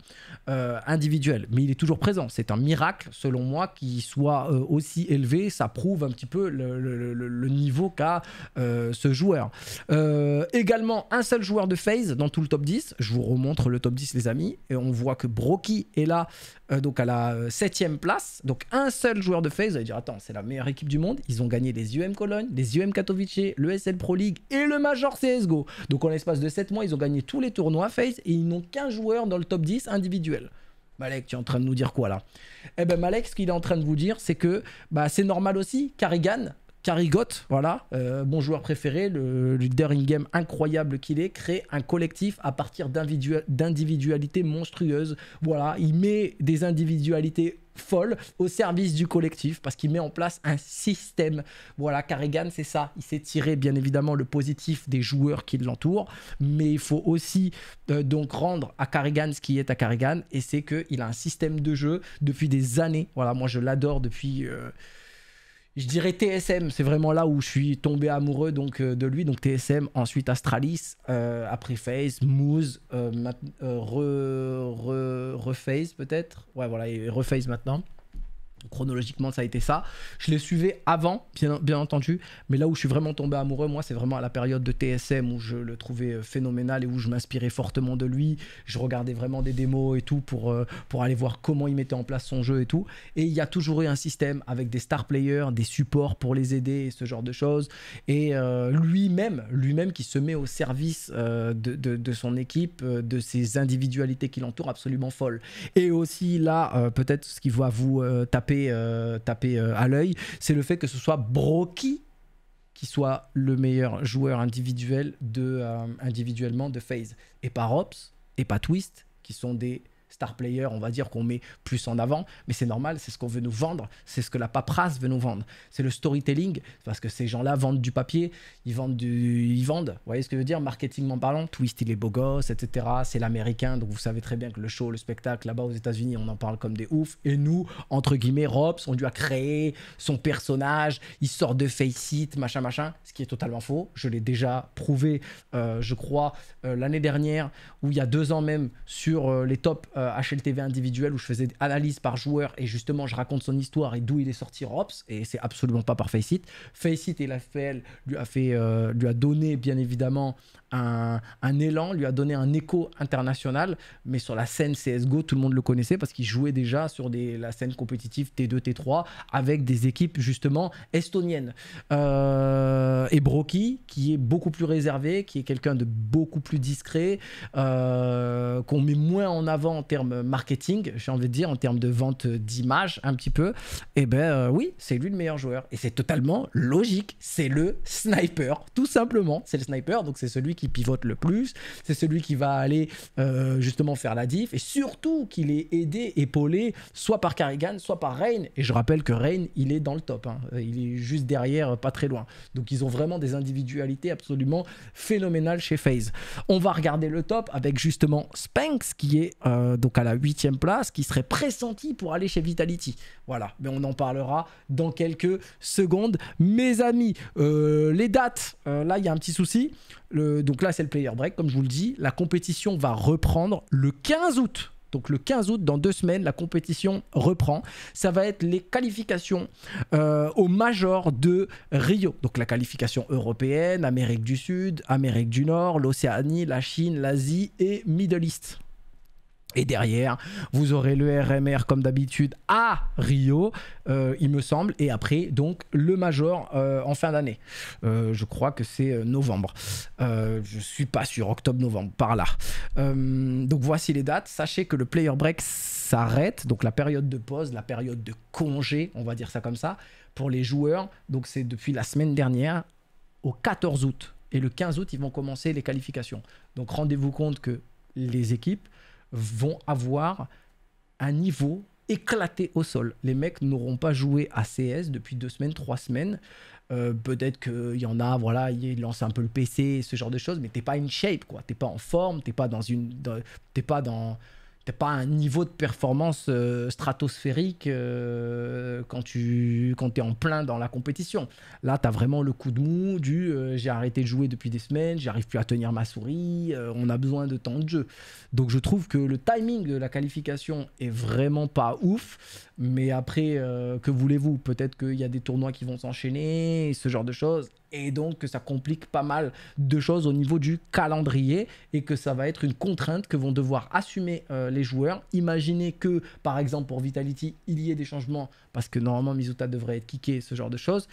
euh, individuel. Mais il est toujours présent. C'est un miracle, selon moi, qu'il soit euh, aussi élevé. Ça prouve un petit peu le, niveau qu'a ce joueur. également, un seul joueur de phase dans tout le top 10. Je vous remontre le top 10, les amis. Et on voit que Brocky est là. Euh, donc à la euh, septième place. Donc un seul joueur de FaZe vous allez dire, attends, c'est la meilleure équipe du monde. Ils ont gagné les UM Cologne, les UM Katowice, le SL Pro League et le Major CSGO. Donc en l'espace de 7 mois, ils ont gagné tous les tournois FaZe et ils n'ont qu'un joueur dans le top 10 individuel. Malek, tu es en train de nous dire quoi là Eh ben Malek, ce qu'il est en train de vous dire, c'est que bah, c'est normal aussi, Carrigan, Carigot, voilà, mon euh, joueur préféré, le leader in-game incroyable qu'il est, crée un collectif à partir d'individualités monstrueuses. Voilà, il met des individualités folles au service du collectif parce qu'il met en place un système. Voilà, Carrigan, c'est ça. Il s'est tiré bien évidemment le positif des joueurs qui l'entourent, mais il faut aussi euh, donc rendre à Carrigan ce qui est à Carrigan et c'est qu'il a un système de jeu depuis des années. Voilà, moi je l'adore depuis. Euh, je dirais TSM, c'est vraiment là où je suis tombé amoureux donc, euh, de lui. Donc TSM, ensuite Astralis, euh, après Phase, Moose, euh, euh, re, peut-être. Ouais, voilà, et Rephase maintenant. Chronologiquement, ça a été ça. Je les suivais avant, bien, entendu, mais là où je suis vraiment tombé amoureux, moi, c'est vraiment à la période de TSM où je le trouvais euh, phénoménal et où je m'inspirais fortement de lui. Je regardais vraiment des démos et tout pour, euh, pour aller voir comment il mettait en place son jeu et tout. Et il y a toujours eu un système avec des star players, des supports pour les aider et ce genre de choses. Et euh, lui-même, lui-même qui se met au service de, son équipe, de ses individualités qui l'entourent, absolument folle Et aussi là, peut-être ce qui va vous taper taper, euh, euh, à l'œil, c'est le fait que ce soit Brocky qui soit le meilleur joueur individuel de, euh, individuellement de phase, Et pas Rops, et pas Twist, qui sont des star player, on va dire qu'on met plus en avant, mais c'est normal, c'est ce qu'on veut nous vendre, c'est ce que la paperasse veut nous vendre. C'est le storytelling, parce que ces gens-là vendent du papier, ils vendent du... Ils vendent, vous voyez ce que je veux dire, marketingment parlant, Twist, il est beau gosse, etc. C'est l'américain, donc vous savez très bien que le show, le spectacle, là-bas aux États-Unis, on en parle comme des oufs, et nous, entre guillemets, Robs, on lui a créé son personnage, il sort de face machin, machin, ce qui est totalement faux, je l'ai déjà prouvé, euh, je crois, euh, l'année dernière, ou il y a deux ans même, sur euh, les tops HLTV euh, individuel où je faisais analyse par joueur et justement je raconte son histoire et d'où il est sorti Rops et c'est absolument pas par Faceit. Faceit et l'AFL lui a fait euh, lui a donné bien évidemment un, élan, lui a donné un écho international. Mais sur la scène CSGO, tout le monde le connaissait parce qu'il jouait déjà sur des, la scène compétitive T2, T3 avec des équipes justement estoniennes. Euh, et Broky qui est beaucoup plus réservé, qui est quelqu'un de beaucoup plus discret, euh, qu'on met moins en avant en termes marketing, j'ai envie de dire, en termes de vente d'image un petit peu. Et eh ben euh, oui, c'est lui le meilleur joueur. Et c'est totalement logique. C'est le sniper, tout simplement. C'est le sniper, donc c'est celui qui pivote le plus, c'est celui qui va aller euh, justement faire la diff, et surtout qu'il est aidé, épaulé, soit par Carrigan, soit par Reign. Et je rappelle que Reign, il est dans le top, hein. euh, il est juste derrière, euh, pas très loin. Donc ils ont vraiment des individualités absolument phénoménales chez FaZe. On va regarder le top avec justement Spanx qui est donc à la huitième place, qui serait pressenti pour aller chez Vitality. Voilà, mais on en parlera dans quelques secondes. Mes amis, les dates, là il y a un petit souci donc là, c'est le player break, comme je vous le dis. La compétition va reprendre le 15 août. Donc le 15 août, dans deux semaines, la compétition reprend. Ça va être les qualifications euh, au major de Rio. Donc la qualification européenne, Amérique du Sud, Amérique du Nord, l'Océanie, la Chine, l'Asie et Middle East. Et derrière, vous aurez le RMR comme d'habitude à Rio, euh, il me semble, et après donc le Major euh, en fin d'année. Euh, je crois que c'est novembre. je suis pas sûr, octobre-novembre, par là. donc voici les dates. Sachez que le Player Break s'arrête, donc la période de pause, la période de congé, on va dire ça comme ça, pour les joueurs. Donc c'est depuis la semaine dernière au 14 août. Et le 15 août, ils vont commencer les qualifications. Donc rendez-vous compte que les équipes vont avoir un niveau éclaté au sol. Les mecs n'auront pas joué à CS depuis deux semaines, trois semaines. Euh, peut-être qu'il y en a, voilà, ils lancent un peu le PC, ce genre de choses, mais t'es pas in shape, quoi. T'es pas en forme, t'es pas dans une. T'es pas dans pas un niveau de performance euh, stratosphérique euh, quand tu quand es en plein dans la compétition. Là, tu as vraiment le coup de mou du euh, j'ai arrêté de jouer depuis des semaines, j'arrive plus à tenir ma souris, on a besoin de temps de jeu. Donc je trouve que le timing de la qualification est vraiment pas ouf. Mais après, euh, que voulez-vous Peut-être qu'il y a des tournois qui vont s'enchaîner, ce genre de choses. Et donc que ça complique pas mal de choses au niveau du calendrier et que ça va être une contrainte que vont devoir assumer euh, les joueurs. Imaginez que, par exemple, pour Vitality, il y ait des changements parce que normalement Mizuta devrait être kické, ce genre de choses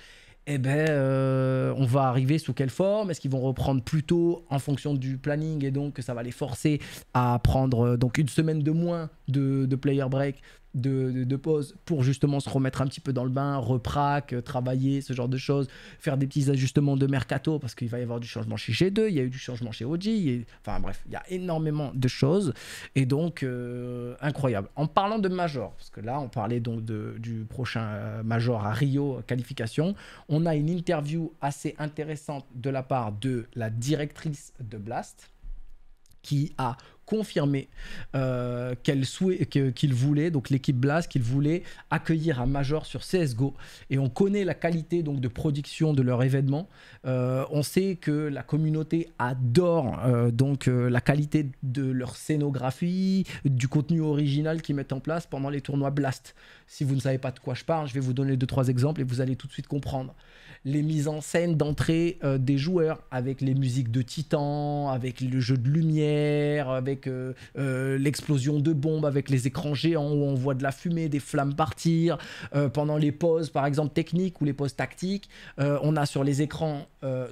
eh bien, euh, on va arriver sous quelle forme Est-ce qu'ils vont reprendre plus tôt en fonction du planning et donc que ça va les forcer à prendre donc une semaine de moins de player break de, pause pour justement se remettre un petit peu dans le bain, reprac, euh, travailler, ce genre de choses, faire des petits ajustements de mercato parce qu'il va y avoir du changement chez G2, il y a eu du changement chez OG, enfin bref, il y a énormément de choses et donc euh, incroyable. En parlant de Major, parce que là on parlait donc du prochain euh, Major à Rio qualification, on a une interview assez intéressante de la part de la directrice de Blast qui a confirmé euh, qu'il voulait, donc l'équipe Blast, qu'il voulait accueillir un major sur CSGO. Et on connaît la qualité donc, de production de leur événement. Euh, on sait que la communauté adore euh, donc, euh, la qualité de leur scénographie, du contenu original qu'ils mettent en place pendant les tournois Blast. Si vous ne savez pas de quoi je parle, je vais vous donner deux, trois exemples et vous allez tout de suite comprendre. Les mises en scène d'entrée des joueurs avec les musiques de Titan, avec le jeu de lumière, avec avec euh, euh, l'explosion de bombes, avec les écrans géants où on voit de la fumée, des flammes partir. Euh, pendant les pauses, par exemple, techniques ou les pauses tactiques, on a sur les écrans,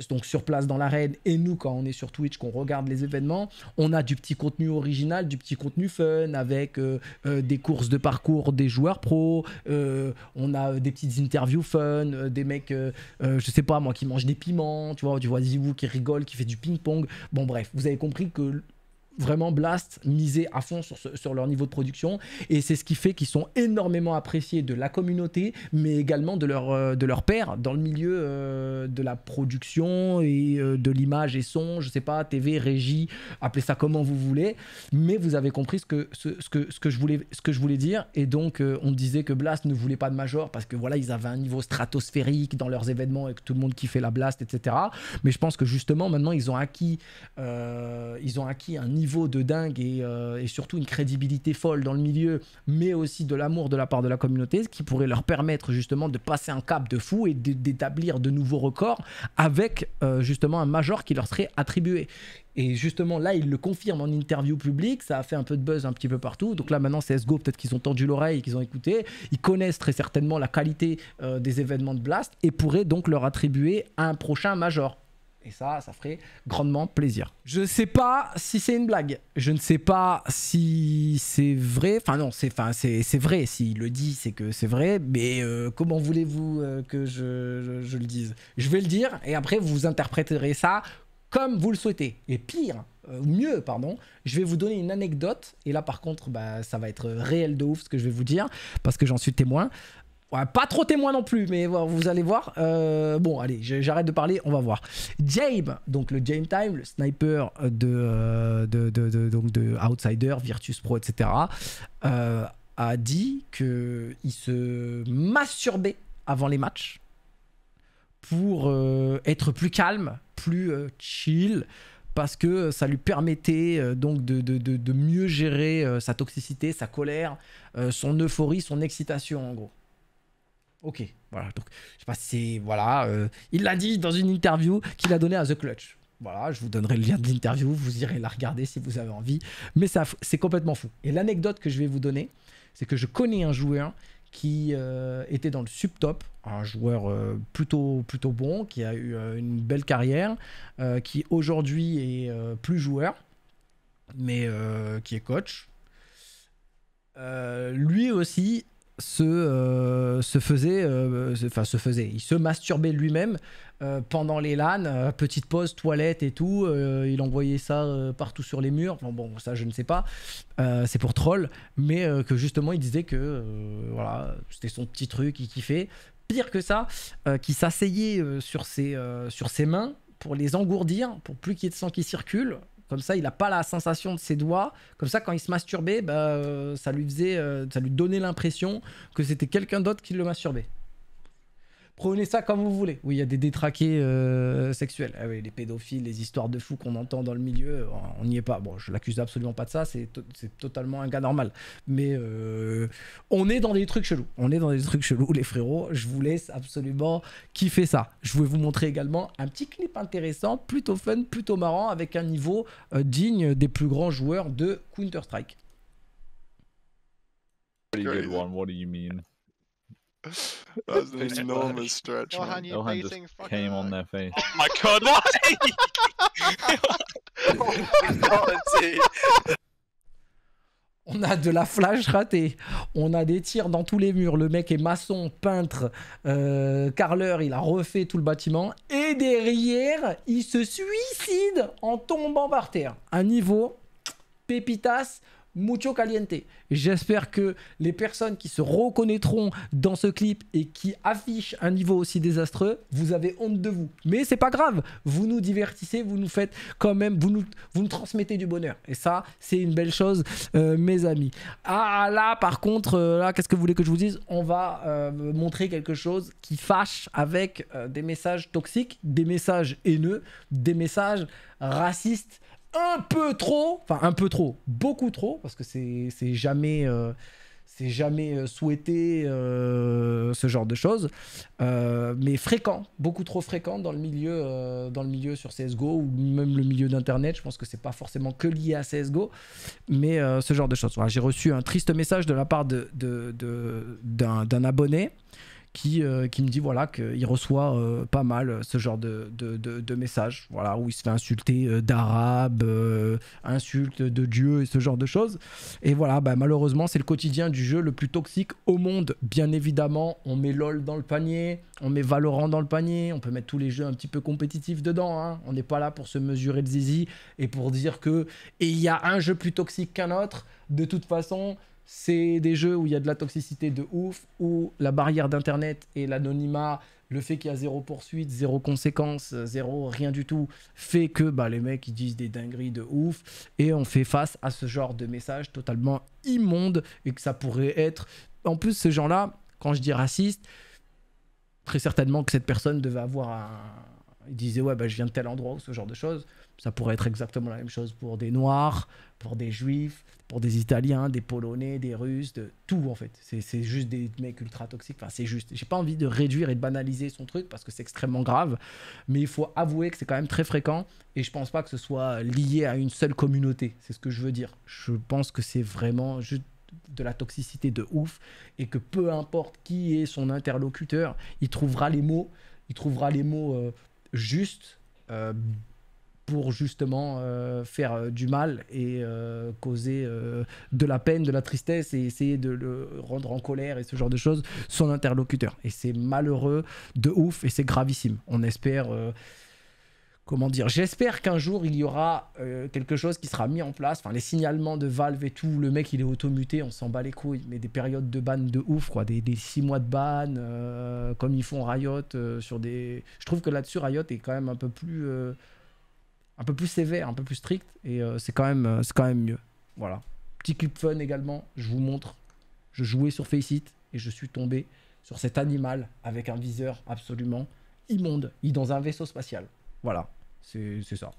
donc sur place dans l'arène, et nous, quand on est sur Twitch, qu'on regarde les événements, on a du petit contenu original, du petit contenu fun, avec des courses de parcours des joueurs pros. on a des petites interviews fun, des mecs, je sais pas moi, qui mangent des piments, tu vois, tu vois vous qui rigole, qui fait du ping-pong. Bon bref, vous avez compris que vraiment Blast misé à fond sur, sur leur niveau de production et c'est ce qui fait qu'ils sont énormément appréciés de la communauté mais également de leur, euh, de leur père dans le milieu euh, de la production et euh, de l'image et son, je sais pas, TV, régie, appelez ça comment vous voulez mais vous avez compris ce que, ce, que, ce que, je, voulais, ce que je voulais dire et donc on disait que Blast ne voulait pas de Major parce que voilà ils avaient un niveau stratosphérique dans leurs événements et que tout le monde kiffait la Blast etc mais je pense que justement maintenant ils ont acquis ils ont acquis un niveau niveau de dingue euh, et, surtout une crédibilité folle dans le milieu, mais aussi de l'amour de la part de la communauté, ce qui pourrait leur permettre justement de passer un cap de fou et d'établir de nouveaux records avec euh, justement un major qui leur serait attribué. Et justement, là, il le confirme en interview publique. Ça a fait un peu de buzz un petit peu partout. Donc là, maintenant, CSGO, peut-être qu'ils ont tendu l'oreille qu'ils ont écouté. Ils connaissent très certainement la qualité euh, des événements de Blast et pourraient donc leur attribuer un prochain Major. Et ça, ça ferait grandement plaisir. Je ne sais pas si c'est une blague. Je ne sais pas si c'est vrai. Enfin non, c'est enfin, vrai. S'il le dit, c'est que c'est vrai. Mais euh, comment voulez-vous euh, que je, je, le dise Je vais le dire et après, vous interpréterez ça comme vous le souhaitez. Et pire, euh, ou mieux, pardon, je vais vous donner une anecdote. Et là, par contre, bah, ça va être réel de ouf ce que je vais vous dire, parce que j'en suis témoin pas trop témoin non plus, mais vous allez voir. Euh, bon, allez, j'arrête de parler, on va voir. James, donc le James Time, le sniper euh, de, donc de Outsider, Virtus Pro, etc., euh, a dit qu'il se masturbait avant les matchs pour être plus calme, plus chill, parce que ça lui permettait donc de, de, mieux gérer sa toxicité, sa colère, son euphorie, son excitation en gros. Ok, voilà. Donc, je sais pas voilà, euh, il l'a dit dans une interview qu'il a donné à The Clutch. Voilà, je vous donnerai le lien de l'interview, vous irez la regarder si vous avez envie. Mais ça, c'est complètement fou. Et l'anecdote que je vais vous donner, c'est que je connais un joueur qui euh, était dans le sub-top, un joueur euh, plutôt, plutôt bon, qui a eu une belle carrière, qui aujourd'hui est plus joueur, mais qui est coach. lui aussi se, euh, se faisait, euh, enfin se faisait, il se masturbait lui-même euh, pendant les LAN, petite pause, toilette et tout. il envoyait ça partout sur les murs. Bon, bon, ça je ne sais pas, c'est pour troll, mais que justement il disait que voilà, c'était son petit truc, il kiffait. Pire que ça, qui s'asseyait sur, ses, sur ses mains pour les engourdir, pour plus qu'il y ait de sang qui circule, comme ça, il n'a pas la sensation de ses doigts. Comme ça, quand il se masturbait, bah, euh, ça lui faisait, euh, ça lui donnait l'impression que c'était quelqu'un d'autre qui le masturbait. Prenez ça comme vous voulez. Oui, il y a des détraqués euh, sexuels. Ah les pédophiles, les histoires de fous qu'on entend dans le milieu, on n'y est pas. Bon, je l'accuse absolument pas de ça, c'est totalement un gars normal. Mais euh, on est dans des trucs chelous. On est dans des trucs chelous, les frérots. Je vous laisse absolument kiffer ça. Je voulais vous montrer également un petit clip intéressant, plutôt fun, plutôt marrant, avec un niveau euh, digne des plus grands joueurs de Counter-Strike. What do you mean? stretch. came on oh my god, on a de la flash ratée, on a des tirs dans tous les murs, le mec est maçon, peintre, euh, il a refait tout le bâtiment, et derrière, il se suicide en tombant par terre. Un niveau, pépitas, mucho caliente. J'espère que les personnes qui se reconnaîtront dans ce clip et qui affichent un niveau aussi désastreux, vous avez honte de vous. Mais c'est pas grave, vous nous divertissez, vous nous faites quand même, vous nous, vous nous transmettez du bonheur. Et ça, c'est une belle chose, euh, mes amis. Ah là, par contre, euh, là, qu'est-ce que vous voulez que je vous dise On va euh, montrer quelque chose qui fâche avec des messages toxiques, des messages haineux, des messages racistes un peu trop, enfin un peu trop, beaucoup trop, parce que c'est jamais, c'est jamais euh, euh, souhaité euh, ce genre de choses, mais fréquent, beaucoup trop fréquent dans le milieu, dans le milieu sur CSGO ou même le milieu d'Internet. Je pense que c'est pas forcément que lié à CSGO, mais ce genre de choses. J'ai reçu un triste message de la part d'un de, abonné. Euh, qui, me dit voilà qu'il reçoit euh, pas mal euh, ce genre de, messages, voilà, où il se fait insulter d'arabe, insulte de Dieu et ce genre de choses. Et voilà, bah, malheureusement, c'est le quotidien du jeu le plus toxique au monde. Bien évidemment, on met LOL dans le panier, on met Valorant dans le panier, on peut mettre tous les jeux un petit peu compétitifs dedans. Hein. On n'est pas là pour se mesurer le zizi et pour dire que il y a un jeu plus toxique qu'un autre. De toute façon, c'est des jeux où il y a de la toxicité de ouf, où la barrière d'Internet et l'anonymat, le fait qu'il y a zéro poursuite, zéro conséquence, zéro rien du tout, fait que bah, les mecs ils disent des dingueries de ouf, et on fait face à ce genre de messages totalement immondes, et que ça pourrait être... En plus, ces gens-là, quand je dis raciste, très certainement que cette personne devait avoir un... Il disait, ouais, bah, je viens de tel endroit, ou ce genre de choses. Ça pourrait être exactement la même chose pour des Noirs, pour des Juifs, pour des Italiens, des Polonais, des Russes, de tout en fait. C'est juste des mecs ultra toxiques. Enfin, c'est juste. J'ai pas envie de réduire et de banaliser son truc parce que c'est extrêmement grave. Mais il faut avouer que c'est quand même très fréquent et je pense pas que ce soit lié à une seule communauté. C'est ce que je veux dire. Je pense que c'est vraiment juste de la toxicité de ouf et que peu importe qui est son interlocuteur, il trouvera les mots, il trouvera les mots euh, justes. Euh, pour justement euh, faire euh, du mal et euh, causer de la peine, de la tristesse et essayer de le rendre en colère et ce genre de choses, son interlocuteur. Et c'est malheureux de ouf et c'est gravissime. On espère... Comment dire J'espère qu'un jour il y aura quelque chose qui sera mis en place. Enfin, les signalements de Valve et tout. Le mec il est automuté, on s'en bat les couilles. Mais des périodes de ban de ouf, quoi. Des, des six mois de ban, comme ils font Riot sur des. Je trouve que là-dessus Riot est quand même un peu plus un peu plus sévère, un peu plus strict, et euh, c'est quand, même, euh, quand même mieux. Voilà. Petit clip fun également, je vous montre. Je jouais sur Faceit et je suis tombé sur cet animal avec un viseur absolument immonde. Il est dans un vaisseau spatial. Voilà, c'est ça.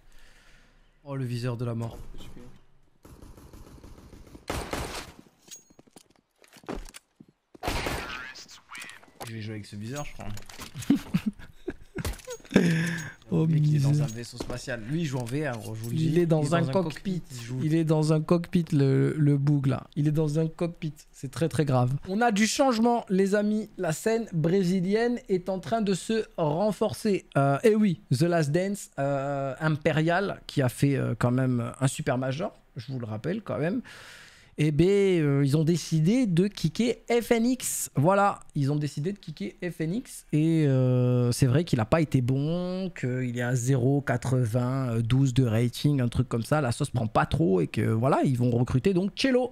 Oh, le viseur de la mort. Je vais jouer avec ce viseur, je crois. Oh, il est dans un vaisseau spatial. Lui, il joue en VR. Je vous le dis. Il est dans, un, cockpit. Il, est dans un cockpit, le, le là. Il est dans un cockpit. C'est très très grave. On a du changement, les amis. La scène brésilienne est en train de se renforcer. et euh, eh oui, The Last Dance, euh, Imperial, qui a fait euh, quand même euh, un super major. Je vous le rappelle quand même eh bien, euh, ils ont décidé de kicker FNX. Voilà, ils ont décidé de kicker FNX. Et euh, c'est vrai qu'il n'a pas été bon, qu'il est à 0,80, 12 de rating, un truc comme ça. La sauce prend pas trop et que voilà, ils vont recruter donc Cello,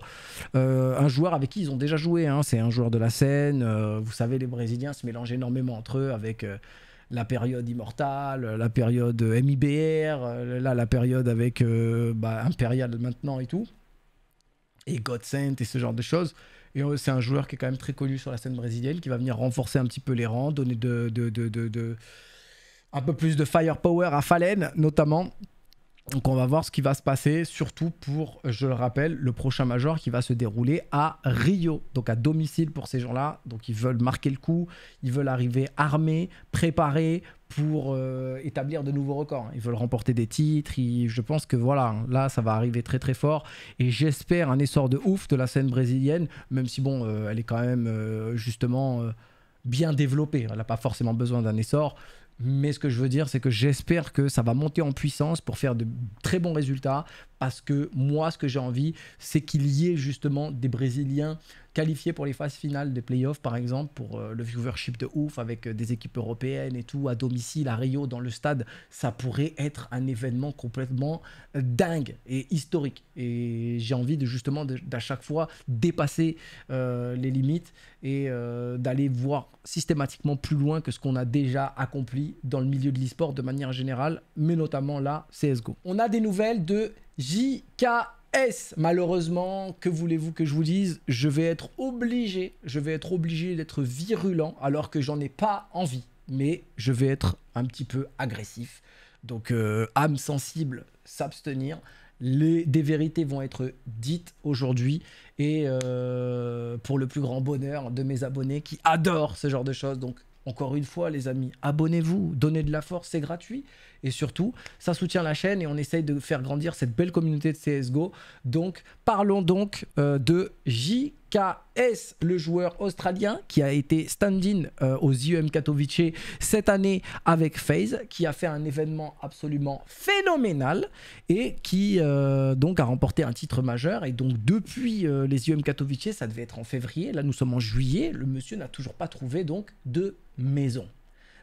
euh, un joueur avec qui ils ont déjà joué. Hein. C'est un joueur de la scène. vous savez, les Brésiliens se mélangent énormément entre eux avec la période immortale, la période MIBR, là la période avec bah, Imperial maintenant et tout et Godsend et ce genre de choses. Et euh, c'est un joueur qui est quand même très connu sur la scène brésilienne, qui va venir renforcer un petit peu les rangs, donner de, de, de un peu plus de firepower à Fallen, notamment, donc on va voir ce qui va se passer, surtout pour, je le rappelle, le prochain major qui va se dérouler à Rio, donc à domicile pour ces gens-là. Donc ils veulent marquer le coup, ils veulent arriver armés, préparés pour euh, établir de nouveaux records. Ils veulent remporter des titres, je pense que voilà, là ça va arriver très très fort et j'espère un essor de ouf de la scène brésilienne, même si bon, euh, elle est quand même euh, justement bien développée, elle n'a pas forcément besoin d'un essor. Mais ce que je veux dire, c'est que j'espère que ça va monter en puissance pour faire de très bons résultats. Parce que moi, ce que j'ai envie, c'est qu'il y ait justement des Brésiliens qualifié pour les phases finales des playoffs, par exemple, pour euh, le viewership de ouf avec euh, des équipes européennes et tout, à domicile, à Rio, dans le stade, ça pourrait être un événement complètement euh, dingue et historique. Et j'ai envie de justement d'à chaque fois dépasser les limites et d'aller voir systématiquement plus loin que ce qu'on a déjà accompli dans le milieu de le de manière générale, mais notamment là, CSGO. On a des nouvelles de JK est-ce, malheureusement, que voulez-vous que je vous dise Je vais être obligé, je vais être obligé d'être virulent alors que j'en ai pas envie. Mais je vais être un petit peu agressif. Donc, euh, âme sensible, s'abstenir. Les, des vérités vont être dites aujourd'hui et euh, pour le plus grand bonheur de mes abonnés qui adorent ce genre de choses. Donc encore une fois, les amis, abonnez-vous, donnez de la force, c'est gratuit. Et surtout, ça soutient la chaîne et on essaye de faire grandir cette belle communauté de CSGO. Donc, parlons donc euh, de J. KS, le joueur australien qui a été stand-in euh, aux IEM Katowice cette année avec FaZe, qui a fait un événement absolument phénoménal et qui euh, donc a remporté un titre majeur. Et donc depuis euh, les IEM Katowice, ça devait être en février, là nous sommes en juillet, le monsieur n'a toujours pas trouvé donc de maison.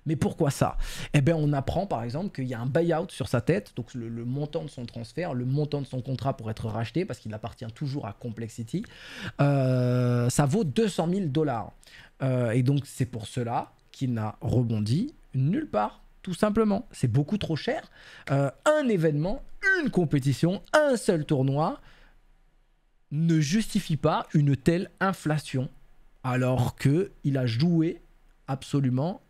Mais pourquoi ça Eh bien, on apprend par exemple qu'il y a un buyout sur sa tête, donc le, montant de son transfert, le montant de son contrat pour être racheté, parce qu'il appartient toujours à Complexity. Euh, ça vaut 200 000 dollars. Euh, et donc, c'est pour cela qu'il n'a rebondi nulle part, tout simplement. C'est beaucoup trop cher. Euh, un événement, une compétition, un seul tournoi ne justifie pas une telle inflation alors que il a joué absolument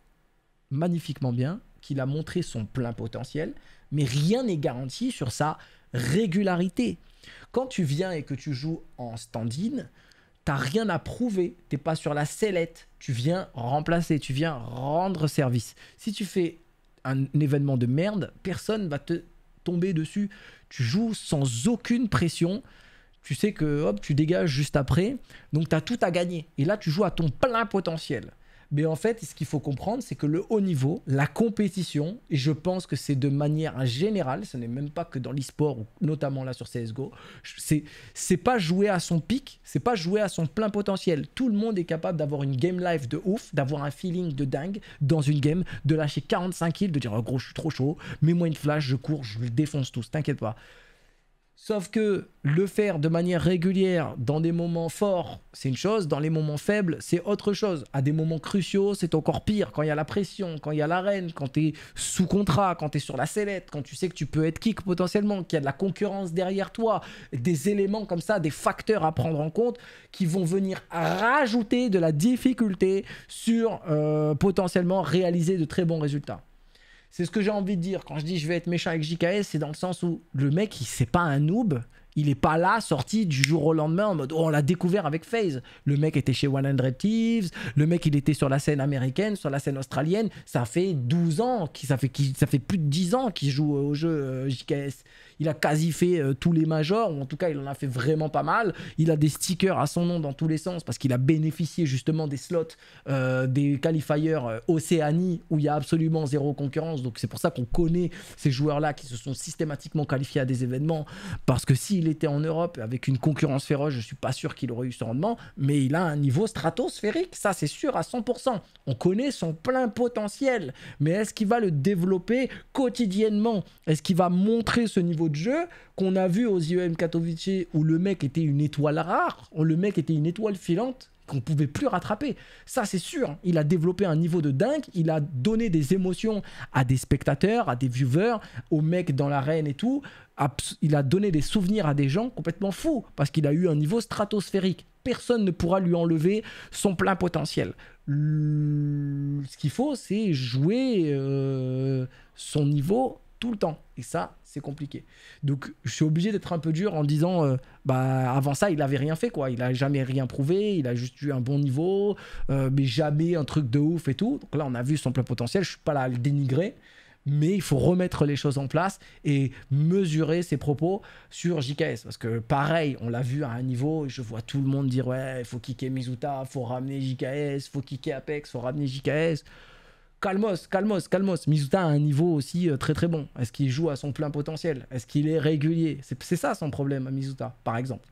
magnifiquement bien, qu'il a montré son plein potentiel, mais rien n'est garanti sur sa régularité. Quand tu viens et que tu joues en stand-in, t'as rien à prouver, t'es pas sur la sellette, tu viens remplacer, tu viens rendre service. Si tu fais un événement de merde, personne va te tomber dessus. Tu joues sans aucune pression, tu sais que hop, tu dégages juste après, donc tu as tout à gagner. Et là, tu joues à ton plein potentiel. Mais en fait, ce qu'il faut comprendre, c'est que le haut niveau, la compétition, et je pense que c'est de manière générale, ce n'est même pas que dans l'e-sport, notamment là sur CSGO, c'est, c'est pas jouer à son pic, c'est pas jouer à son plein potentiel. Tout le monde est capable d'avoir une game life de ouf, d'avoir un feeling de dingue dans une game, de lâcher 45 kills, de dire oh gros, je suis trop chaud, mets-moi une flash, je cours, je le défonce tous, t'inquiète pas. Sauf que le faire de manière régulière dans des moments forts, c'est une chose, dans les moments faibles, c'est autre chose. À des moments cruciaux, c'est encore pire. Quand il y a la pression, quand il y a l'arène, quand tu es sous contrat, quand tu es sur la sellette, quand tu sais que tu peux être kick potentiellement, qu'il y a de la concurrence derrière toi, des éléments comme ça, des facteurs à prendre en compte qui vont venir rajouter de la difficulté sur euh, potentiellement réaliser de très bons résultats. C'est ce que j'ai envie de dire. Quand je dis je vais être méchant avec JKS, c'est dans le sens où le mec, il c'est pas un noob, il est pas là, sorti du jour au lendemain en mode oh, on l'a découvert avec FaZe. Le mec était chez 100 Thieves, le mec il était sur la scène américaine, sur la scène australienne. Ça fait 12 ans, ça fait, ça fait plus de 10 ans qu'il joue euh, au jeu euh, JKS. Il a quasi fait euh, tous les majors, ou en tout cas il en a fait vraiment pas mal. Il a des stickers à son nom dans tous les sens parce qu'il a bénéficié justement des slots des qualifiers Océanie où il y a absolument zéro concurrence. Donc c'est pour ça qu'on connaît ces joueurs-là qui se sont systématiquement qualifiés à des événements parce que s'il était en Europe avec une concurrence féroce, je ne suis pas sûr qu'il aurait eu ce rendement, mais il a un niveau stratosphérique, ça c'est sûr à 100%. On connaît son plein potentiel, mais est-ce qu'il va le développer quotidiennement Est-ce qu'il va montrer ce niveau de jeu qu'on a vu aux IEM Katowice où le mec était une étoile rare, où le mec était une étoile filante qu'on pouvait plus rattraper. Ça, c'est sûr. Il a développé un niveau de dingue. Il a donné des émotions à des spectateurs, à des viewers, aux mecs dans l'arène et tout. Il a donné des souvenirs à des gens complètement fous parce qu'il a eu un niveau stratosphérique. Personne ne pourra lui enlever son plein potentiel. Ce qu'il faut, c'est jouer euh, son niveau tout le temps. Et ça, c'est compliqué. Donc, je suis obligé d'être un peu dur en disant, euh, bah, avant ça, il n'avait rien fait, quoi. Il n'a jamais rien prouvé, il a juste eu un bon niveau, euh, mais jamais un truc de ouf et tout. Donc là, on a vu son plein potentiel, je suis pas là à le dénigrer, mais il faut remettre les choses en place et mesurer ses propos sur JKS. Parce que pareil, on l'a vu à un niveau, je vois tout le monde dire, ouais, il faut kicker Mizuta, faut ramener JKS, faut kicker Apex, faut ramener JKS. Calmos, Calmos, Calmos. Mizuta a un niveau aussi euh, très très bon. Est-ce qu'il joue à son plein potentiel Est-ce qu'il est régulier C'est ça son problème à Mizuta, par exemple.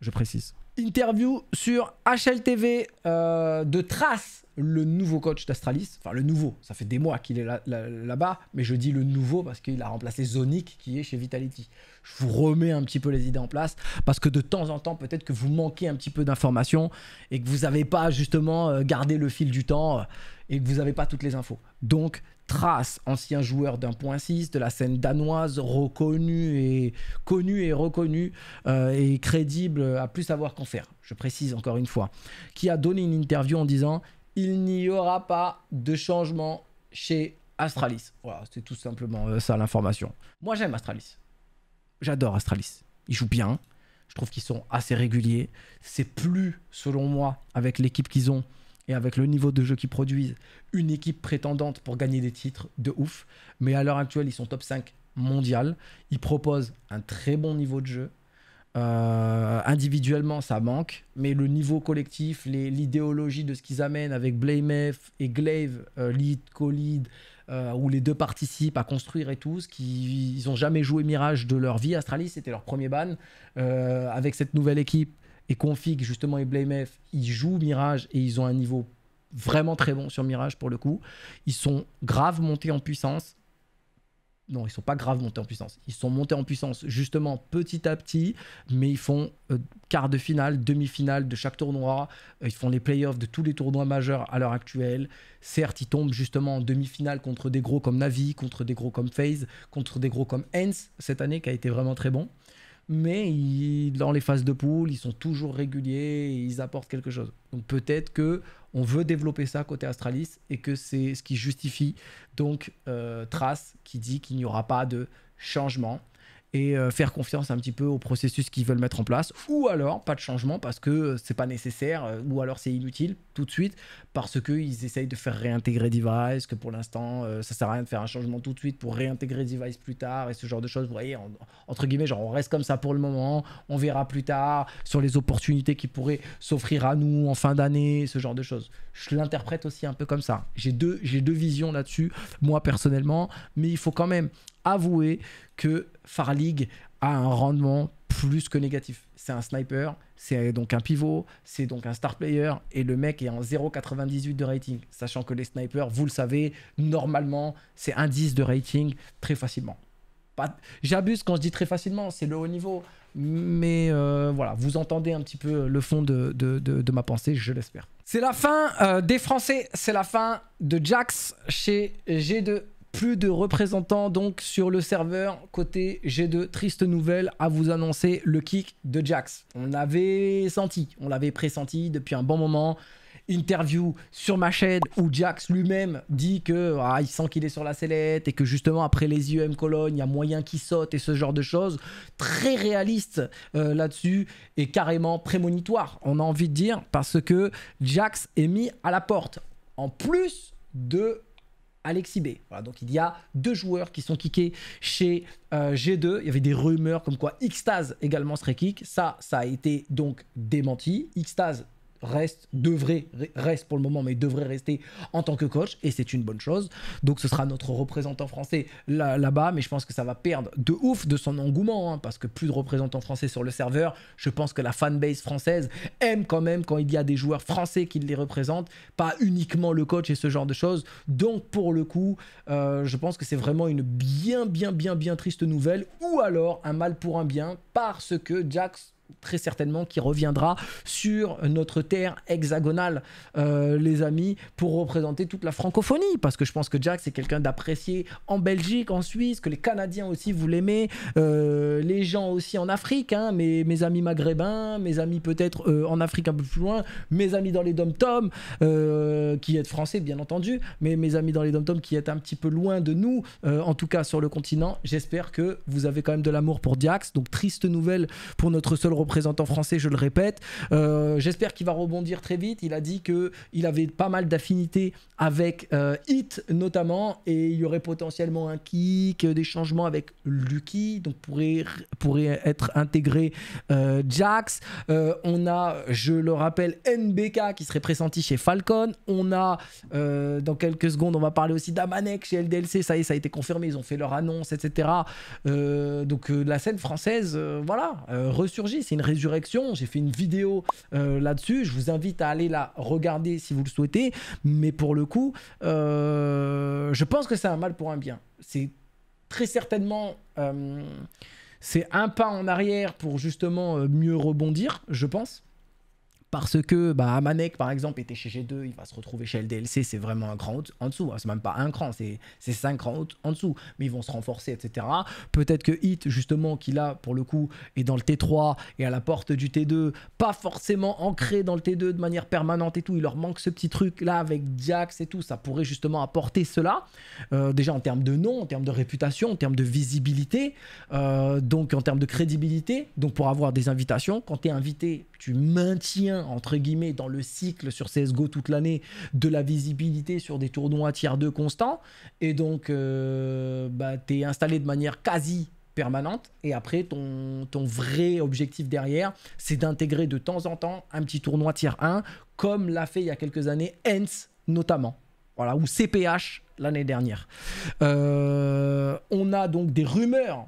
Je précise. Interview sur HLTV euh, de Trace, le nouveau coach d'Astralis. Enfin, le nouveau, ça fait des mois qu'il est là-bas, mais je dis le nouveau parce qu'il a remplacé Zonic qui est chez Vitality. Je vous remets un petit peu les idées en place parce que de temps en temps, peut-être que vous manquez un petit peu d'informations et que vous n'avez pas justement euh, gardé le fil du temps et vous n'avez pas toutes les infos. Donc, Trace, ancien joueur d'un point 6 de la scène danoise, reconnu et connu et reconnu euh, et crédible à plus savoir qu'en faire, je précise encore une fois, qui a donné une interview en disant il n'y aura pas de changement chez Astralis. Voilà, c'est tout simplement euh, ça l'information. Moi j'aime Astralis. J'adore Astralis. Ils jouent bien. Je trouve qu'ils sont assez réguliers. C'est plus, selon moi, avec l'équipe qu'ils ont, et avec le niveau de jeu qu'ils produisent, une équipe prétendante pour gagner des titres de ouf. Mais à l'heure actuelle, ils sont top 5 mondial. Ils proposent un très bon niveau de jeu. Euh, individuellement, ça manque, mais le niveau collectif, l'idéologie de ce qu'ils amènent avec Blamef et Glaive, euh, lead, co euh, où les deux participent à construire et tout, ce ils n'ont jamais joué Mirage de leur vie. Astralis, c'était leur premier ban. avec cette nouvelle équipe, et Config justement et BlameF, ils jouent Mirage et ils ont un niveau vraiment très bon sur Mirage pour le coup. Ils sont grave montés en puissance. Non, ils sont pas grave montés en puissance. Ils sont montés en puissance justement petit à petit, mais ils font euh, quart de finale, demi-finale de chaque tournoi. Euh, ils font les playoffs de tous les tournois majeurs à l'heure actuelle. Certes, ils tombent justement en demi-finale contre des gros comme Navi, contre des gros comme FaZe, contre des gros comme Ence cette année qui a été vraiment très bon mais dans les phases de poule, ils sont toujours réguliers, et ils apportent quelque chose. Donc peut-être que on veut développer ça côté Astralis et que c'est ce qui justifie donc euh, Trace qui dit qu'il n'y aura pas de changement et euh, faire confiance un petit peu au processus qu'ils veulent mettre en place, ou alors pas de changement parce que euh, c'est pas nécessaire, euh, ou alors c'est inutile tout de suite parce qu'ils essayent de faire réintégrer Device, que pour l'instant ça sert à rien de faire un changement tout de suite pour réintégrer Device plus tard et ce genre de choses. Vous voyez, entre guillemets, genre on reste comme ça pour le moment, on verra plus tard sur les opportunités qui pourraient s'offrir à nous en fin d'année, ce genre de choses. Je l'interprète aussi un peu comme ça. J'ai deux, j'ai deux visions là-dessus, moi personnellement, mais il faut quand même avouer que Far a un rendement plus que négatif. C'est un sniper, c'est donc un pivot, c'est donc un star player, et le mec est en 0,98 de rating. Sachant que les snipers, vous le savez, normalement, c'est un 10 de rating très facilement. J'abuse quand je dis très facilement, c'est le haut niveau. Mais euh, voilà, vous entendez un petit peu le fond de, ma pensée, je l'espère. C'est la fin euh, des Français, c'est la fin de Jax chez G2 plus de représentants donc sur le serveur. Côté j'ai de tristes nouvelles à vous annoncer le kick de Jax. On l'avait senti, on l'avait pressenti depuis un bon moment. Interview sur ma chaîne où Jax lui-même dit que ah, il sent qu'il est sur la sellette et que justement après les IEM Cologne, il y a moyen qu'il saute et ce genre de choses. Très réaliste euh, là-dessus et carrément prémonitoire, on a envie de dire, parce que Jax est mis à la porte. En plus de Alexis B. Voilà, donc il y a deux joueurs qui sont kickés chez euh, G2. Il y avait des rumeurs comme quoi Xtaz également serait kick. Ça, ça a été donc démenti. Xtaz reste, devrait, reste pour le moment, mais devrait rester en tant que coach, et c'est une bonne chose. Donc ce sera notre représentant français là-bas, mais je pense que ça va perdre de ouf de son engouement, hein, parce que plus de représentants français sur le serveur, je pense que la fanbase française aime quand même quand il y a des joueurs français qui les représentent, pas uniquement le coach et ce genre de choses. Donc pour le coup, euh, je pense que c'est vraiment une bien, bien, bien, bien triste nouvelle, ou alors un mal pour un bien, parce que Jax très certainement qui reviendra sur notre terre hexagonale, euh, les amis, pour représenter toute la francophonie. Parce que je pense que Jack, c'est quelqu'un d'apprécié en Belgique, en Suisse, que les Canadiens aussi, vous l'aimez, euh, les gens aussi en Afrique, hein, mes, amis maghrébins, mes amis peut-être euh, en Afrique un peu plus loin, mes amis dans les dom tom qui est français bien entendu, mais mes amis dans les dom tom qui est un petit peu loin de nous, en tout cas sur le continent. J'espère que vous avez quand même de l'amour pour Jax Donc triste nouvelle pour notre seul représentant français, je le répète. Euh, j'espère qu'il va rebondir très vite. Il a dit que qu'il avait pas mal d'affinités avec It euh, Hit notamment, et il y aurait potentiellement un kick, des changements avec Lucky, donc pourrait, pourrait être intégré euh, Jax. on a, je le rappelle, NBK qui serait pressenti chez Falcon. On a, dans quelques secondes, on va parler aussi d'Amanek chez LDLC. Ça y est, ça a été confirmé, ils ont fait leur annonce, etc. donc la scène française, voilà, ressurgit c'est une résurrection. J'ai fait une vidéo euh, là-dessus. Je vous invite à aller la regarder si vous le souhaitez. Mais pour le coup, euh, je pense que c'est un mal pour un bien. C'est très certainement euh, c'est un pas en arrière pour justement mieux rebondir, je pense parce que bah, Amanek, par exemple, était chez G2, il va se retrouver chez LDLC, c'est vraiment un cran en dessous. Hein. C'est même pas un cran, c'est cinq crans en dessous. Mais ils vont se renforcer, etc. Peut-être que Hit, justement, qui là, pour le coup, est dans le T3 et à la porte du T2, pas forcément ancré dans le T2 de manière permanente et tout. Il leur manque ce petit truc-là avec Jax et tout. Ça pourrait justement apporter cela. Euh, déjà en termes de nom, en termes de réputation, en termes de visibilité, euh, donc en termes de crédibilité. Donc pour avoir des invitations, quand tu es invité, tu maintiens entre guillemets, dans le cycle sur CSGO toute l'année, de la visibilité sur des tournois tiers 2 constants. Et donc, euh, bah, tu es installé de manière quasi permanente. Et après, ton, ton vrai objectif derrière, c'est d'intégrer de temps en temps un petit tournoi tiers 1, comme l'a fait il y a quelques années Hens notamment. Voilà, ou CPH l'année dernière. Euh, on a donc des rumeurs.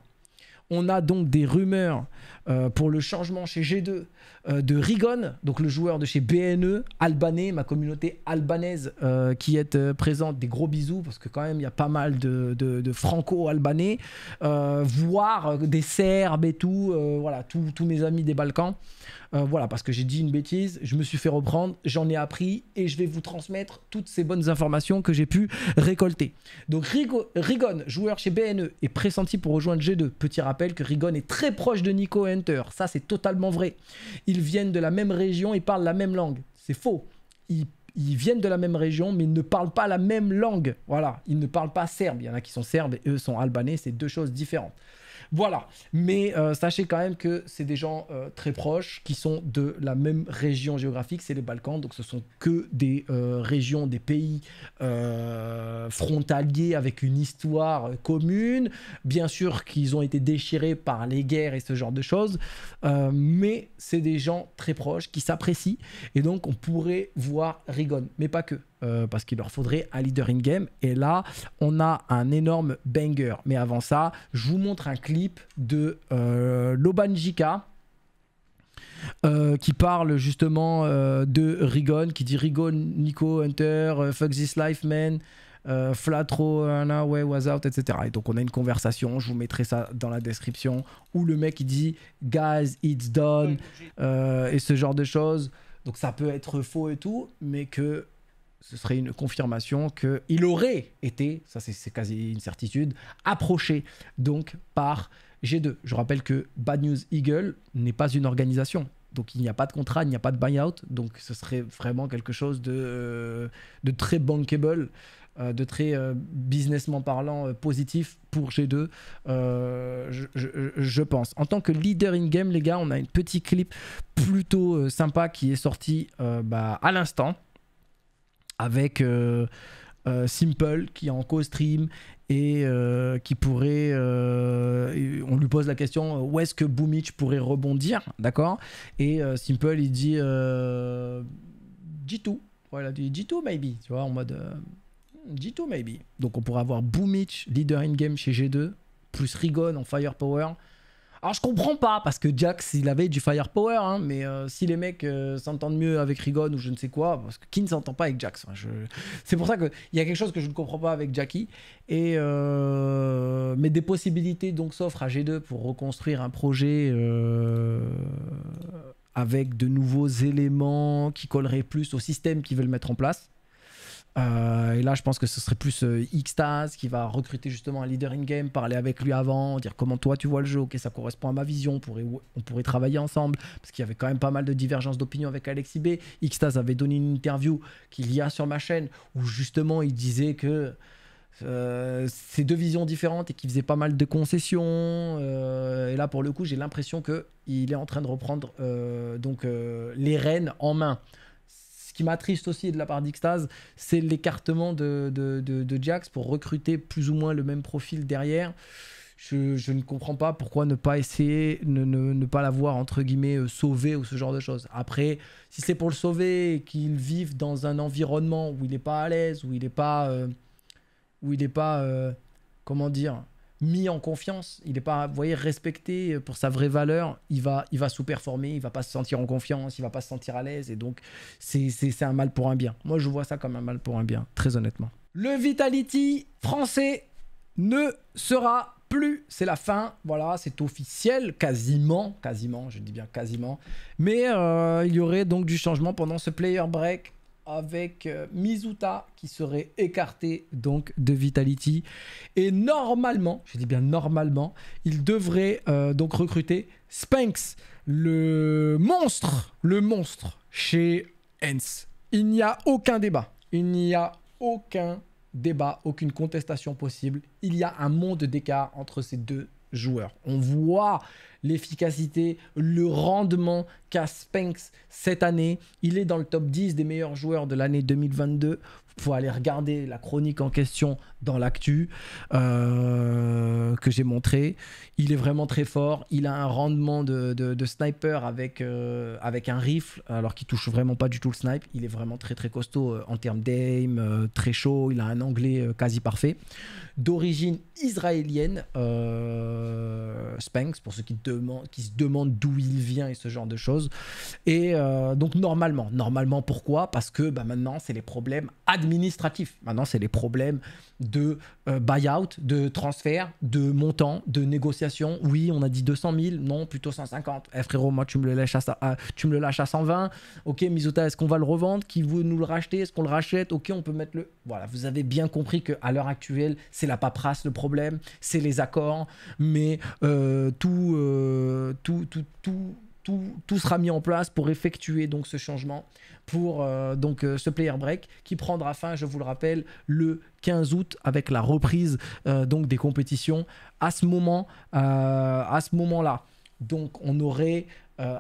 On a donc des rumeurs euh, pour le changement chez G2 euh, de Rigon, donc le joueur de chez BNE, albanais, ma communauté albanaise euh, qui est présente, des gros bisous, parce que quand même, il y a pas mal de, franco-albanais, voire des Serbes et tout, voilà, tous mes amis des Balkans. voilà, parce que j'ai dit une bêtise, je me suis fait reprendre, j'en ai appris et je vais vous transmettre toutes ces bonnes informations que j'ai pu récolter. Donc Rigon, joueur chez BNE, est pressenti pour rejoindre G2. Petit rappel que Rigon est très proche de Nico ça, c'est totalement vrai. Ils viennent de la même région ils parlent la même langue. C'est faux. Ils ils viennent de la même région, mais ils ne parlent pas la même langue. Voilà, ils ne parlent pas serbe. Il y en a qui sont serbes et eux sont albanais, c'est deux choses différentes. Voilà. Mais euh, sachez quand même que c'est des gens euh, très proches qui sont de la même région géographique, c'est les Balkans. Donc ce sont que des euh, régions, des pays frontaliers avec une histoire commune. Bien sûr qu'ils ont été déchirés par les guerres et ce genre de choses. mais c'est des gens très proches qui s'apprécient. Et donc on pourrait voir Rigon, mais pas que. Euh, parce qu'il leur faudrait un leader in-game. Et là, on a un énorme banger. Mais avant ça, je vous montre un clip de euh, Lobanjika. Euh, qui parle justement de Rigon, qui dit Rigon, Nico, Hunter, fuck this life man, Flatro, Anna, Way, Was Out, etc. Et donc on a une conversation, je vous mettrai ça dans la description, où le mec il dit Guys, it's done, et ce genre de choses. Donc ça peut être faux et tout, mais que ce serait une confirmation qu'il aurait été, ça c'est quasi une certitude, approché donc par G2. Je rappelle que Bad News Eagle n'est pas une organisation. Donc il n'y a pas de contrat, il n'y a pas de buyout. Donc ce serait vraiment quelque chose de, euh, très bankable, euh, de très euh, businessment parlant positif pour G2, je, pense. En tant que leader in-game, les gars, on a un petit clip plutôt sympa qui est sorti bah, à l'instant avec euh, euh, Simple qui est en co-stream et euh, qui pourrait. on lui pose la question où est-ce que Boomich pourrait rebondir, d'accord Et Simple il dit dis tout Voilà, dit tout maybe, tu vois, en mode g tout maybe. Donc on pourrait avoir Boomich, leader in-game chez G2, plus Rigon en Firepower. Alors je comprends pas, parce que Jax, il avait du firepower, hein, mais euh, si les mecs euh, s'entendent mieux avec Rigon ou je ne sais quoi, parce que qui ne s'entend pas avec Jax je... C'est pour ça qu'il y a quelque chose que je ne comprends pas avec Jackie. Et, euh, Mais des possibilités donc s'offrent à G2 pour reconstruire un projet avec de nouveaux éléments qui colleraient plus au système qu'ils veulent mettre en place. Euh, et là, je pense que ce serait plus euh, Xtaz qui va recruter justement un leader in-game, parler avec lui avant, dire comment toi tu vois le jeu, ok, ça correspond à ma vision, on pourrait, travailler ensemble, parce qu'il y avait quand même pas mal de divergences d'opinion avec Alexis B. Xtaz avait donné une interview qu'il y a sur ma chaîne où justement il disait que euh, c'est deux visions différentes et qu'il faisait pas mal de concessions. et là, pour le coup, j'ai l'impression que il est en train de reprendre donc les rênes en main qui m'attriste aussi de la part d'extase c'est l'écartement de, de, de, Jax pour recruter plus ou moins le même profil derrière. Je, je ne comprends pas pourquoi ne pas essayer, ne, ne, pas l'avoir entre guillemets euh, sauver sauvé ou ce genre de choses. Après, si c'est pour le sauver et qu'il vive dans un environnement où il n'est pas à l'aise, où il n'est pas. Euh, où il n'est pas. Euh, comment dire mis en confiance, il n'est pas, vous voyez, respecté pour sa vraie valeur, il va, il va sous-performer, il va pas se sentir en confiance, il va pas se sentir à l'aise, et donc c'est un mal pour un bien. Moi, je vois ça comme un mal pour un bien, très honnêtement. Le Vitality français ne sera plus, c'est la fin, voilà, c'est officiel, quasiment, quasiment, je dis bien quasiment, mais euh, il y aurait donc du changement pendant ce player break avec euh, Mizuta qui serait écarté donc de Vitality. Et normalement, je dis bien normalement, il devrait euh, donc recruter Spanx, le monstre, le monstre chez Enz. Il n'y a aucun débat. Il n'y a aucun débat, aucune contestation possible. Il y a un monde d'écart entre ces deux joueur. On voit l'efficacité, le rendement qu'a Spenx cette année. Il est dans le top 10 des meilleurs joueurs de l'année 2022 faut aller regarder la chronique en question dans l'actu euh, que j'ai montré. Il est vraiment très fort. Il a un rendement de, de, sniper avec, euh, avec un rifle, alors qu'il touche vraiment pas du tout le snipe. Il est vraiment très très costaud euh, en termes d'aim, très chaud. Il a un anglais quasi parfait. D'origine israélienne, euh, Spanks, pour ceux qui, demandent, qui se demandent d'où il vient et ce genre de choses. Et donc normalement, normalement pourquoi Parce que bah, maintenant c'est les problèmes administratifs administratif. Maintenant, c'est les problèmes de buy euh, buyout, de transfert, de montant, de négociation. Oui, on a dit 200 000, non, plutôt 150. Eh frérot, moi, tu me le lâches à, tu me le à 120. Ok, Misota, est-ce qu'on va le revendre Qui veut nous le racheter Est-ce qu'on le rachète Ok, on peut mettre le. Voilà, vous avez bien compris qu'à l'heure actuelle, c'est la paperasse le problème, c'est les accords, mais euh, euh, tout, tout, tout, tout tout, sera mis en place pour effectuer donc ce changement pour euh, donc euh, ce player break qui prendra fin, je vous le rappelle, le 15 août avec la reprise euh, donc des compétitions. À ce moment, à ce moment-là, donc on aurait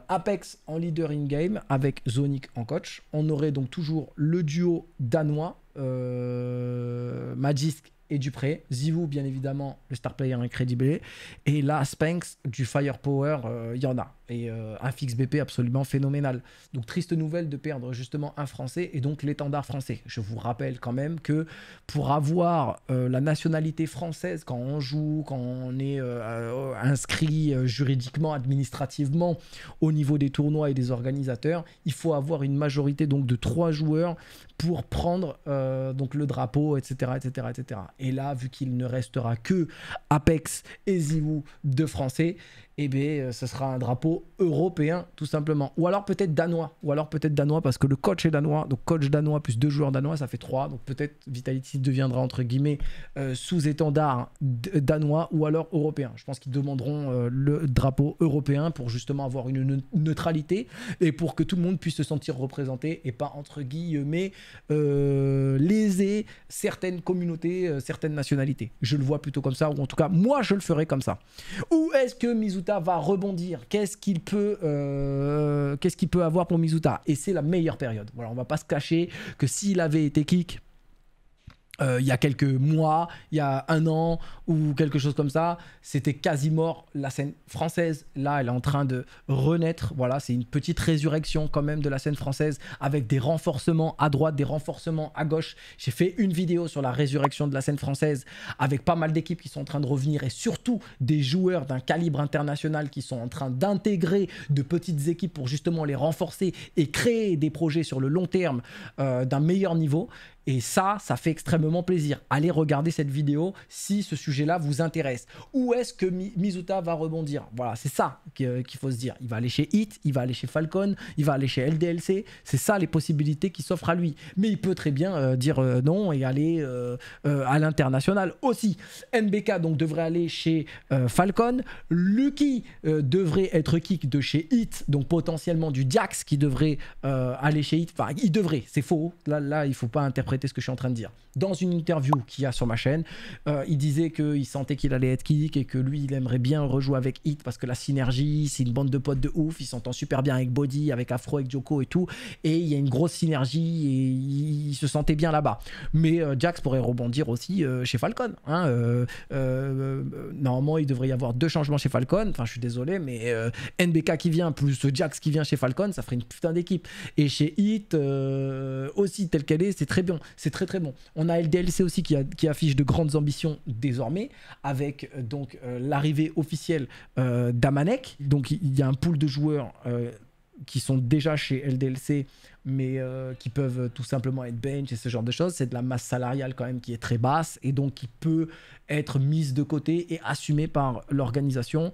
Apex en leader in game avec Zonic en coach. On aurait donc toujours le duo danois Magisk et Dupré. Zivou, bien évidemment, le star player incrédible. Et là, Spanks du firepower, il y en a et euh, un fixe BP absolument phénoménal. Donc triste nouvelle de perdre justement un Français et donc l'étendard français. Je vous rappelle quand même que pour avoir euh, la nationalité française quand on joue, quand on est euh, inscrit juridiquement, administrativement au niveau des tournois et des organisateurs, il faut avoir une majorité donc de trois joueurs pour prendre donc le drapeau, etc., etc., etc. Et là, vu qu'il ne restera que Apex et ZywOo de Français, eh bien, ce euh, sera un drapeau européen, tout simplement. Ou alors peut-être danois. Ou alors peut-être danois, parce que le coach est danois. Donc coach danois plus deux joueurs danois, ça fait trois. Donc peut-être Vitality deviendra, entre guillemets, euh, sous-étendard danois ou alors européen. Je pense qu'ils demanderont euh, le drapeau européen pour justement avoir une neutralité et pour que tout le monde puisse se sentir représenté et pas, entre guillemets, euh, léser certaines communautés, certaines nationalités. Je le vois plutôt comme ça, ou en tout cas, moi, je le ferai comme ça. Ou est-ce que Mizuta va rebondir Qu'est-ce qu'il peut, euh, qu'est-ce qu'il peut avoir pour Mizuta Et c'est la meilleure période. Voilà, on va pas se cacher que s'il avait été kick, euh, il y a quelques mois, il y a un an ou quelque chose comme ça, c'était quasi mort. La scène française, là, elle est en train de renaître. Voilà, c'est une petite résurrection quand même de la scène française avec des renforcements à droite, des renforcements à gauche. J'ai fait une vidéo sur la résurrection de la scène française avec pas mal d'équipes qui sont en train de revenir et surtout des joueurs d'un calibre international qui sont en train d'intégrer de petites équipes pour justement les renforcer et créer des projets sur le long terme euh, d'un meilleur niveau. Et ça, ça fait extrêmement plaisir. Allez regarder cette vidéo si ce sujet-là vous intéresse. Où est-ce que Mizuta va rebondir Voilà, c'est ça euh, qu'il faut se dire. Il va aller chez Hit, il va aller chez Falcon, il va aller chez LDLC. C'est ça les possibilités qui s'offrent à lui. Mais il peut très bien euh, dire euh, non et aller à l'international aussi. NBK donc devrait aller chez Falcon. Lucky devrait être kick de chez Hit, donc potentiellement du Diax qui devrait aller chez Hit. Enfin, il devrait, c'est faux. Là, là, il faut pas interpréter c'était ce que je suis en train de dire. Dans une interview qu'il y a sur ma chaîne, euh, il disait qu'il sentait qu'il allait être kick et que lui, il aimerait bien rejouer avec Hit parce que la synergie, c'est une bande de potes de ouf, il s'entend super bien avec Body, avec Afro, avec Joko et tout, et il y a une grosse synergie et il, se sentait bien là-bas. Mais euh, Jax pourrait rebondir aussi euh, chez Falcon. Hein, normalement, il devrait y avoir deux changements chez Falcon, enfin je suis désolé, mais NBK qui vient, plus Jax qui vient chez Falcon, ça ferait une putain d'équipe. Et chez Hit, aussi telle qu'elle est, c'est très bien. C'est très très bon. On a LDLC aussi qui, affiche de grandes ambitions désormais, avec euh, donc euh, l'arrivée officielle euh, d'Amanek. Donc il y a un pool de joueurs qui sont déjà chez LDLC, mais qui peuvent tout simplement être bench et ce genre de choses. C'est de la masse salariale quand même qui est très basse et donc qui peut être mise de côté et assumée par l'organisation.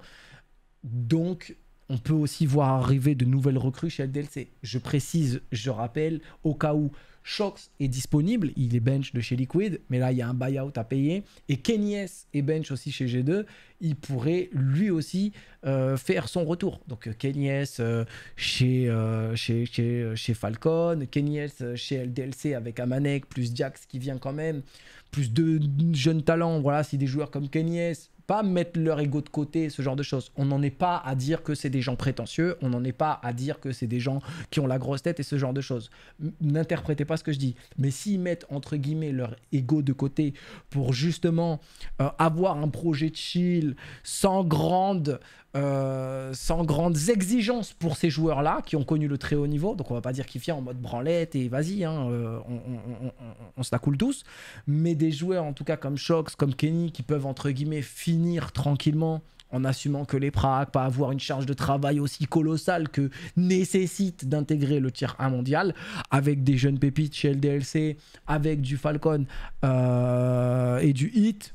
Donc, on peut aussi voir arriver de nouvelles recrues chez LDLC. Je précise, je rappelle, au cas où Shox est disponible, il est bench de chez Liquid, mais là il y a un buyout à payer. Et Kenyes est bench aussi chez G2, il pourrait lui aussi euh, faire son retour. Donc euh, Kenyes euh, chez, chez, chez, Falcon, Kenyes chez LDLC avec Amanek, plus Jax qui vient quand même, plus de jeunes talents. Voilà, si des joueurs comme Kenyes pas mettre leur ego de côté, ce genre de choses. On n'en est pas à dire que c'est des gens prétentieux, on n'en est pas à dire que c'est des gens qui ont la grosse tête et ce genre de choses. N'interprétez pas ce que je dis. Mais s'ils mettent entre guillemets leur ego de côté pour justement euh, avoir un projet de chill, sans grande euh, sans grandes exigences pour ces joueurs-là qui ont connu le très haut niveau. Donc on va pas dire qu'ils vient en mode branlette et vas-y, hein, euh, on, se la coule tous. Mais des joueurs en tout cas comme Shox, comme Kenny, qui peuvent entre guillemets finir tranquillement en assumant que les pracs, pas avoir une charge de travail aussi colossale que nécessite d'intégrer le tir 1 mondial, avec des jeunes pépites chez LDLC, avec du Falcon euh, et du Hit,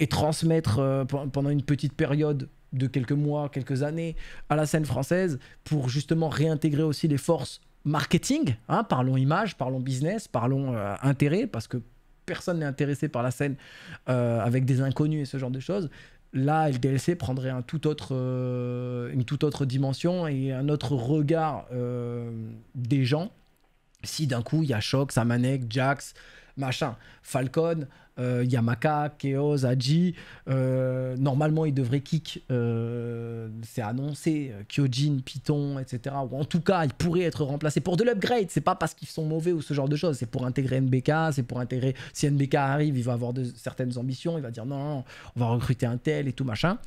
et transmettre pendant une petite période de quelques mois, quelques années à la scène française pour justement réintégrer aussi les forces marketing, hein, parlons image, parlons business, parlons euh, intérêt, parce que personne n'est intéressé par la scène euh, avec des inconnus et ce genre de choses. Là, DLC prendrait un tout autre, euh, une toute autre dimension et un autre regard des gens si d'un coup il y a Shock, Samanek, Jax, machin, Falcon, euh, Yamaka, Keos, Aji. Euh, normalement, il devrait kick, euh, c'est annoncé, Kyojin, Python, etc. Ou en tout cas, il pourrait être remplacé pour de l'upgrade. C'est pas parce qu'ils sont mauvais ou ce genre de choses. C'est pour intégrer NBK, c'est pour intégrer. Si NBK arrive, il va avoir de, certaines ambitions. Il va dire non, on va recruter un tel et tout machin.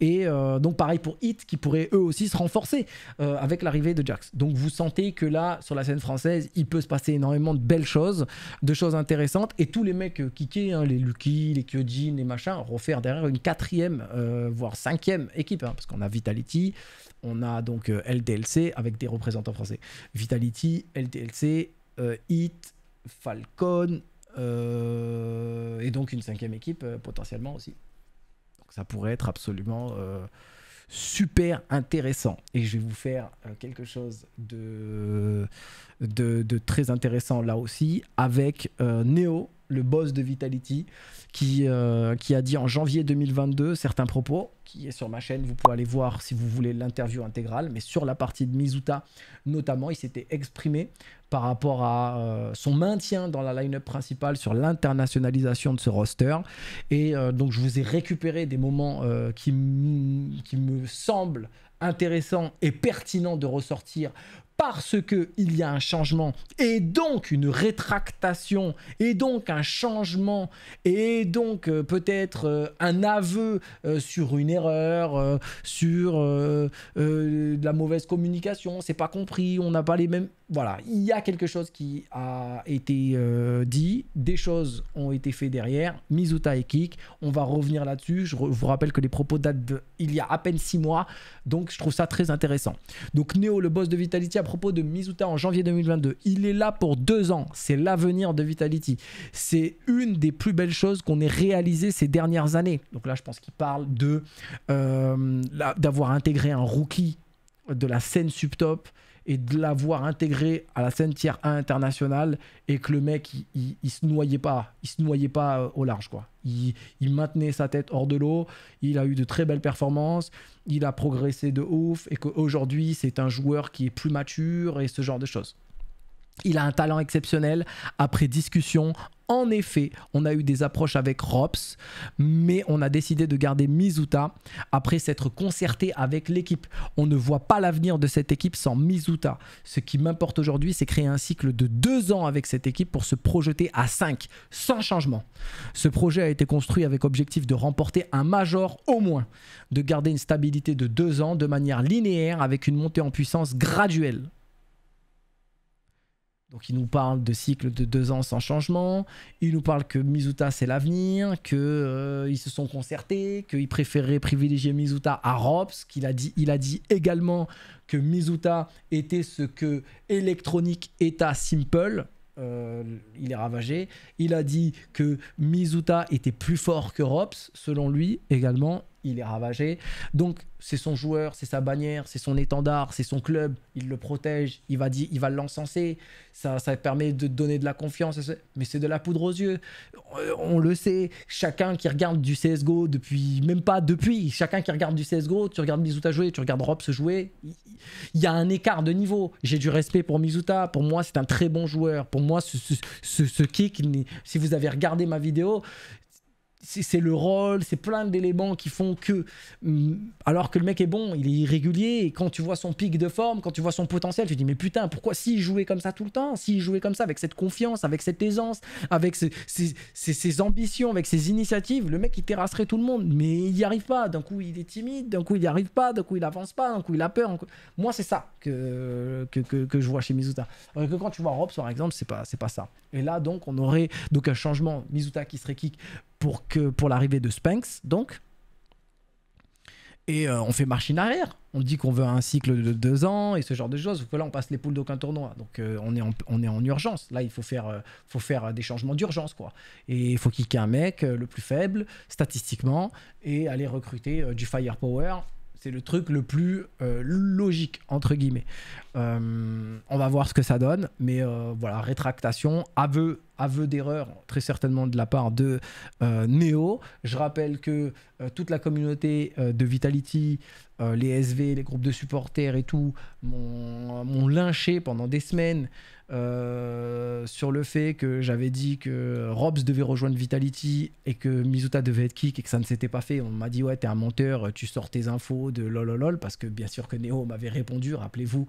Et donc, pareil pour Hit, qui pourrait eux aussi se renforcer avec l'arrivée de Jax. Donc, vous sentez que là, sur la scène française, il peut se passer énormément de belles choses, de choses intéressantes. Et tous les mecs kickés, hein, Hein, les Lucky, les Kyojin, les machins, refaire derrière une quatrième, euh, voire cinquième équipe, hein, parce qu'on a Vitality, on a donc euh, LDLC avec des représentants français. Vitality, LDLC, Hit, euh, Falcon, et donc une cinquième équipe potentiellement aussi. Donc ça pourrait être absolument super intéressant. Et je vais vous faire euh, quelque chose de, de, très intéressant là aussi avec Néo, euh, Neo, le boss de Vitality, qui, euh, qui a dit en janvier 2022 certains propos est sur ma chaîne. Vous pouvez aller voir si vous voulez l'interview intégrale. Mais sur la partie de Mizuta, notamment, il s'était exprimé par rapport à euh, son maintien dans la line-up principale sur l'internationalisation de ce roster. Et euh, donc, je vous ai récupéré des moments euh, qui, qui me semblent intéressants et pertinents de ressortir parce qu'il y a un changement et donc une rétractation et donc un changement et donc euh, peut-être euh, un aveu euh, sur une erreur, sur de la mauvaise communication, c'est pas compris, on n'a pas les mêmes... Voilà, il y a quelque chose qui a été dit, des choses ont été faites derrière, Mizuta et Kik, on va revenir là-dessus, je vous rappelle que les propos datent d'il y a à peine six mois, donc je trouve ça très intéressant. Donc Neo, le boss de Vitality, a propos de Mizuta en janvier 2022. Il est là pour deux ans. C'est l'avenir de Vitality. C'est une des plus belles choses qu'on ait réalisées ces dernières années. Donc là, je pense qu'il parle de euh, d'avoir intégré un rookie de la scène subtop, et de l'avoir intégré à la scène tiers 1 internationale et que le mec il, se noyait pas, il se noyait pas euh, au large quoi. Il, il maintenait sa tête hors de l'eau, il a eu de très belles performances, il a progressé de ouf et qu'aujourd'hui c'est un joueur qui est plus mature et ce genre de choses. Il a un talent exceptionnel. Après discussion, en effet, on a eu des approches avec Rops, mais on a décidé de garder Mizuta après s'être concerté avec l'équipe. On ne voit pas l'avenir de cette équipe sans Mizuta. Ce qui m'importe aujourd'hui, c'est créer un cycle de deux ans avec cette équipe pour se projeter à cinq, sans changement. Ce projet a été construit avec objectif de remporter un major au moins, de garder une stabilité de deux ans de manière linéaire avec une montée en puissance graduelle. Donc il nous parle de cycle de deux ans sans changement, il nous parle que Mizuta c'est l'avenir, qu'ils euh, ils se sont concertés, qu'ils préféraient privilégier Mizuta à Robs, qu'il a dit, il a dit également que Mizuta était ce que Electronic était Simple. Euh, il est ravagé. Il a dit que Mizuta était plus fort que Robs, selon lui également il est ravagé. Donc c'est son joueur, c'est sa bannière, c'est son étendard, c'est son club, il le protège, il va dire, il va l'encenser, ça, ça permet de donner de la confiance, mais c'est de la poudre aux yeux. Euh, on le sait, chacun qui regarde du CSGO depuis, même pas depuis, chacun qui regarde du CSGO, tu regardes Mizuta jouer, tu regardes Rob se jouer, il y a un écart de niveau. J'ai du respect pour Mizuta, pour moi c'est un très bon joueur, pour moi ce, ce, ce kick, si vous avez regardé ma vidéo, c'est le rôle, c'est plein d'éléments qui font que, mm, alors que le mec est bon, il est irrégulier, et quand tu vois son pic de forme, quand tu vois son potentiel, tu te dis, mais putain, pourquoi s'il jouait comme ça tout le temps, s'il jouait comme ça, avec cette confiance, avec cette aisance, avec ses, ambitions, avec ses initiatives, le mec, il terrasserait tout le monde, mais il n'y arrive pas, d'un coup, il est timide, d'un coup, il n'y arrive pas, d'un coup, il avance pas, d'un coup, il a peur. Moi, c'est ça que que, je vois chez Mizuta. Euh, que quand tu vois Robs, par exemple, c'est pas, pas ça. Et là, donc, on aurait donc un changement, Mizuta qui serait kick pour, pour l'arrivée de Spanx, donc. Et euh, on fait machine arrière. On dit qu'on veut un cycle de deux ans et ce genre de choses. Là, on passe les poules d'aucun tournoi. Donc euh, on, est en, on est en urgence. Là, il faut faire, euh, faut faire des changements d'urgence. quoi. Et il faut kicker un mec le plus faible, statistiquement, et aller recruter du firepower c'est le truc le plus euh, logique, entre guillemets. Euh, on va voir ce que ça donne, mais euh, voilà, rétractation, aveu, aveu d'erreur, très certainement de la part de Neo. Je rappelle que toute la communauté de Vitality, les SV, les groupes de supporters et tout, m'ont lynché pendant des semaines euh, sur le fait que j'avais dit que Robs devait rejoindre Vitality et que Mizuta devait être kick et que ça ne s'était pas fait. On m'a dit ouais t'es un menteur, tu sors tes infos de lololol parce que bien sûr que Neo m'avait répondu, rappelez-vous,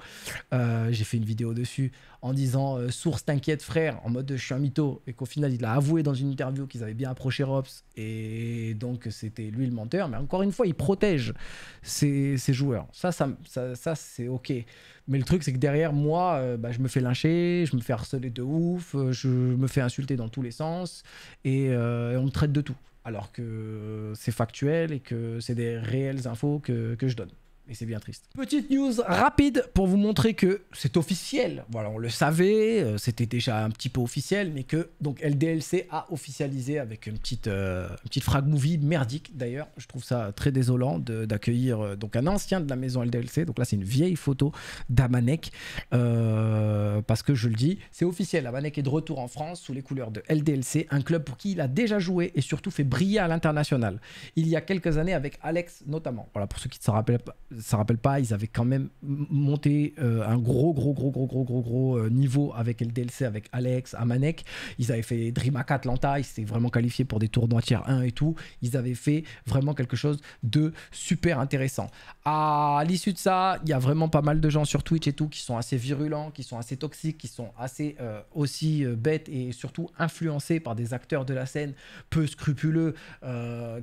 euh, j'ai fait une vidéo dessus en disant euh, source t'inquiète frère, en mode je suis un mytho, et qu'au final il a avoué dans une interview qu'ils avaient bien approché Robs, et donc c'était lui le menteur, mais encore une fois il protège ses, joueurs. Ça, ça, ça, c'est ok. Mais le truc c'est que derrière moi, euh, bah, je me fais lyncher, je me fais harceler de ouf, euh, je me fais insulter dans tous les sens, et, on me traite de tout. Alors que c'est factuel et que c'est des réelles infos que je donne. Et c'est bien triste. Petite news rapide pour vous montrer que c'est officiel. Voilà, on le savait, euh, c'était déjà un petit peu officiel, mais que donc LDLC a officialisé avec une petite, euh, petite frag movie merdique d'ailleurs. Je trouve ça très désolant d'accueillir euh, donc un ancien de la maison LDLC. Donc là, c'est une vieille photo d'Amanek. parce que je le dis, c'est officiel. Amanek est de retour en France sous les couleurs de LDLC, un club pour qui il a déjà joué et surtout fait briller à l'international. Il y a quelques années avec Alex notamment. Voilà, pour ceux qui ne se rappellent pas ça rappelle pas, ils avaient quand même monté euh, un gros, gros, gros, gros, gros, gros, gros euh, niveau avec LDLC, avec Alex, Amanek. Ils avaient fait Dreamhack Atlanta, ils s'étaient vraiment qualifiés pour des tournois tiers 1 et tout. Ils avaient fait vraiment quelque chose de super intéressant. À l'issue de ça, il y a vraiment pas mal de gens sur Twitch et tout qui sont assez virulents, qui sont assez toxiques, qui sont assez euh, aussi bêtes et surtout influencés par des acteurs de la scène peu scrupuleux,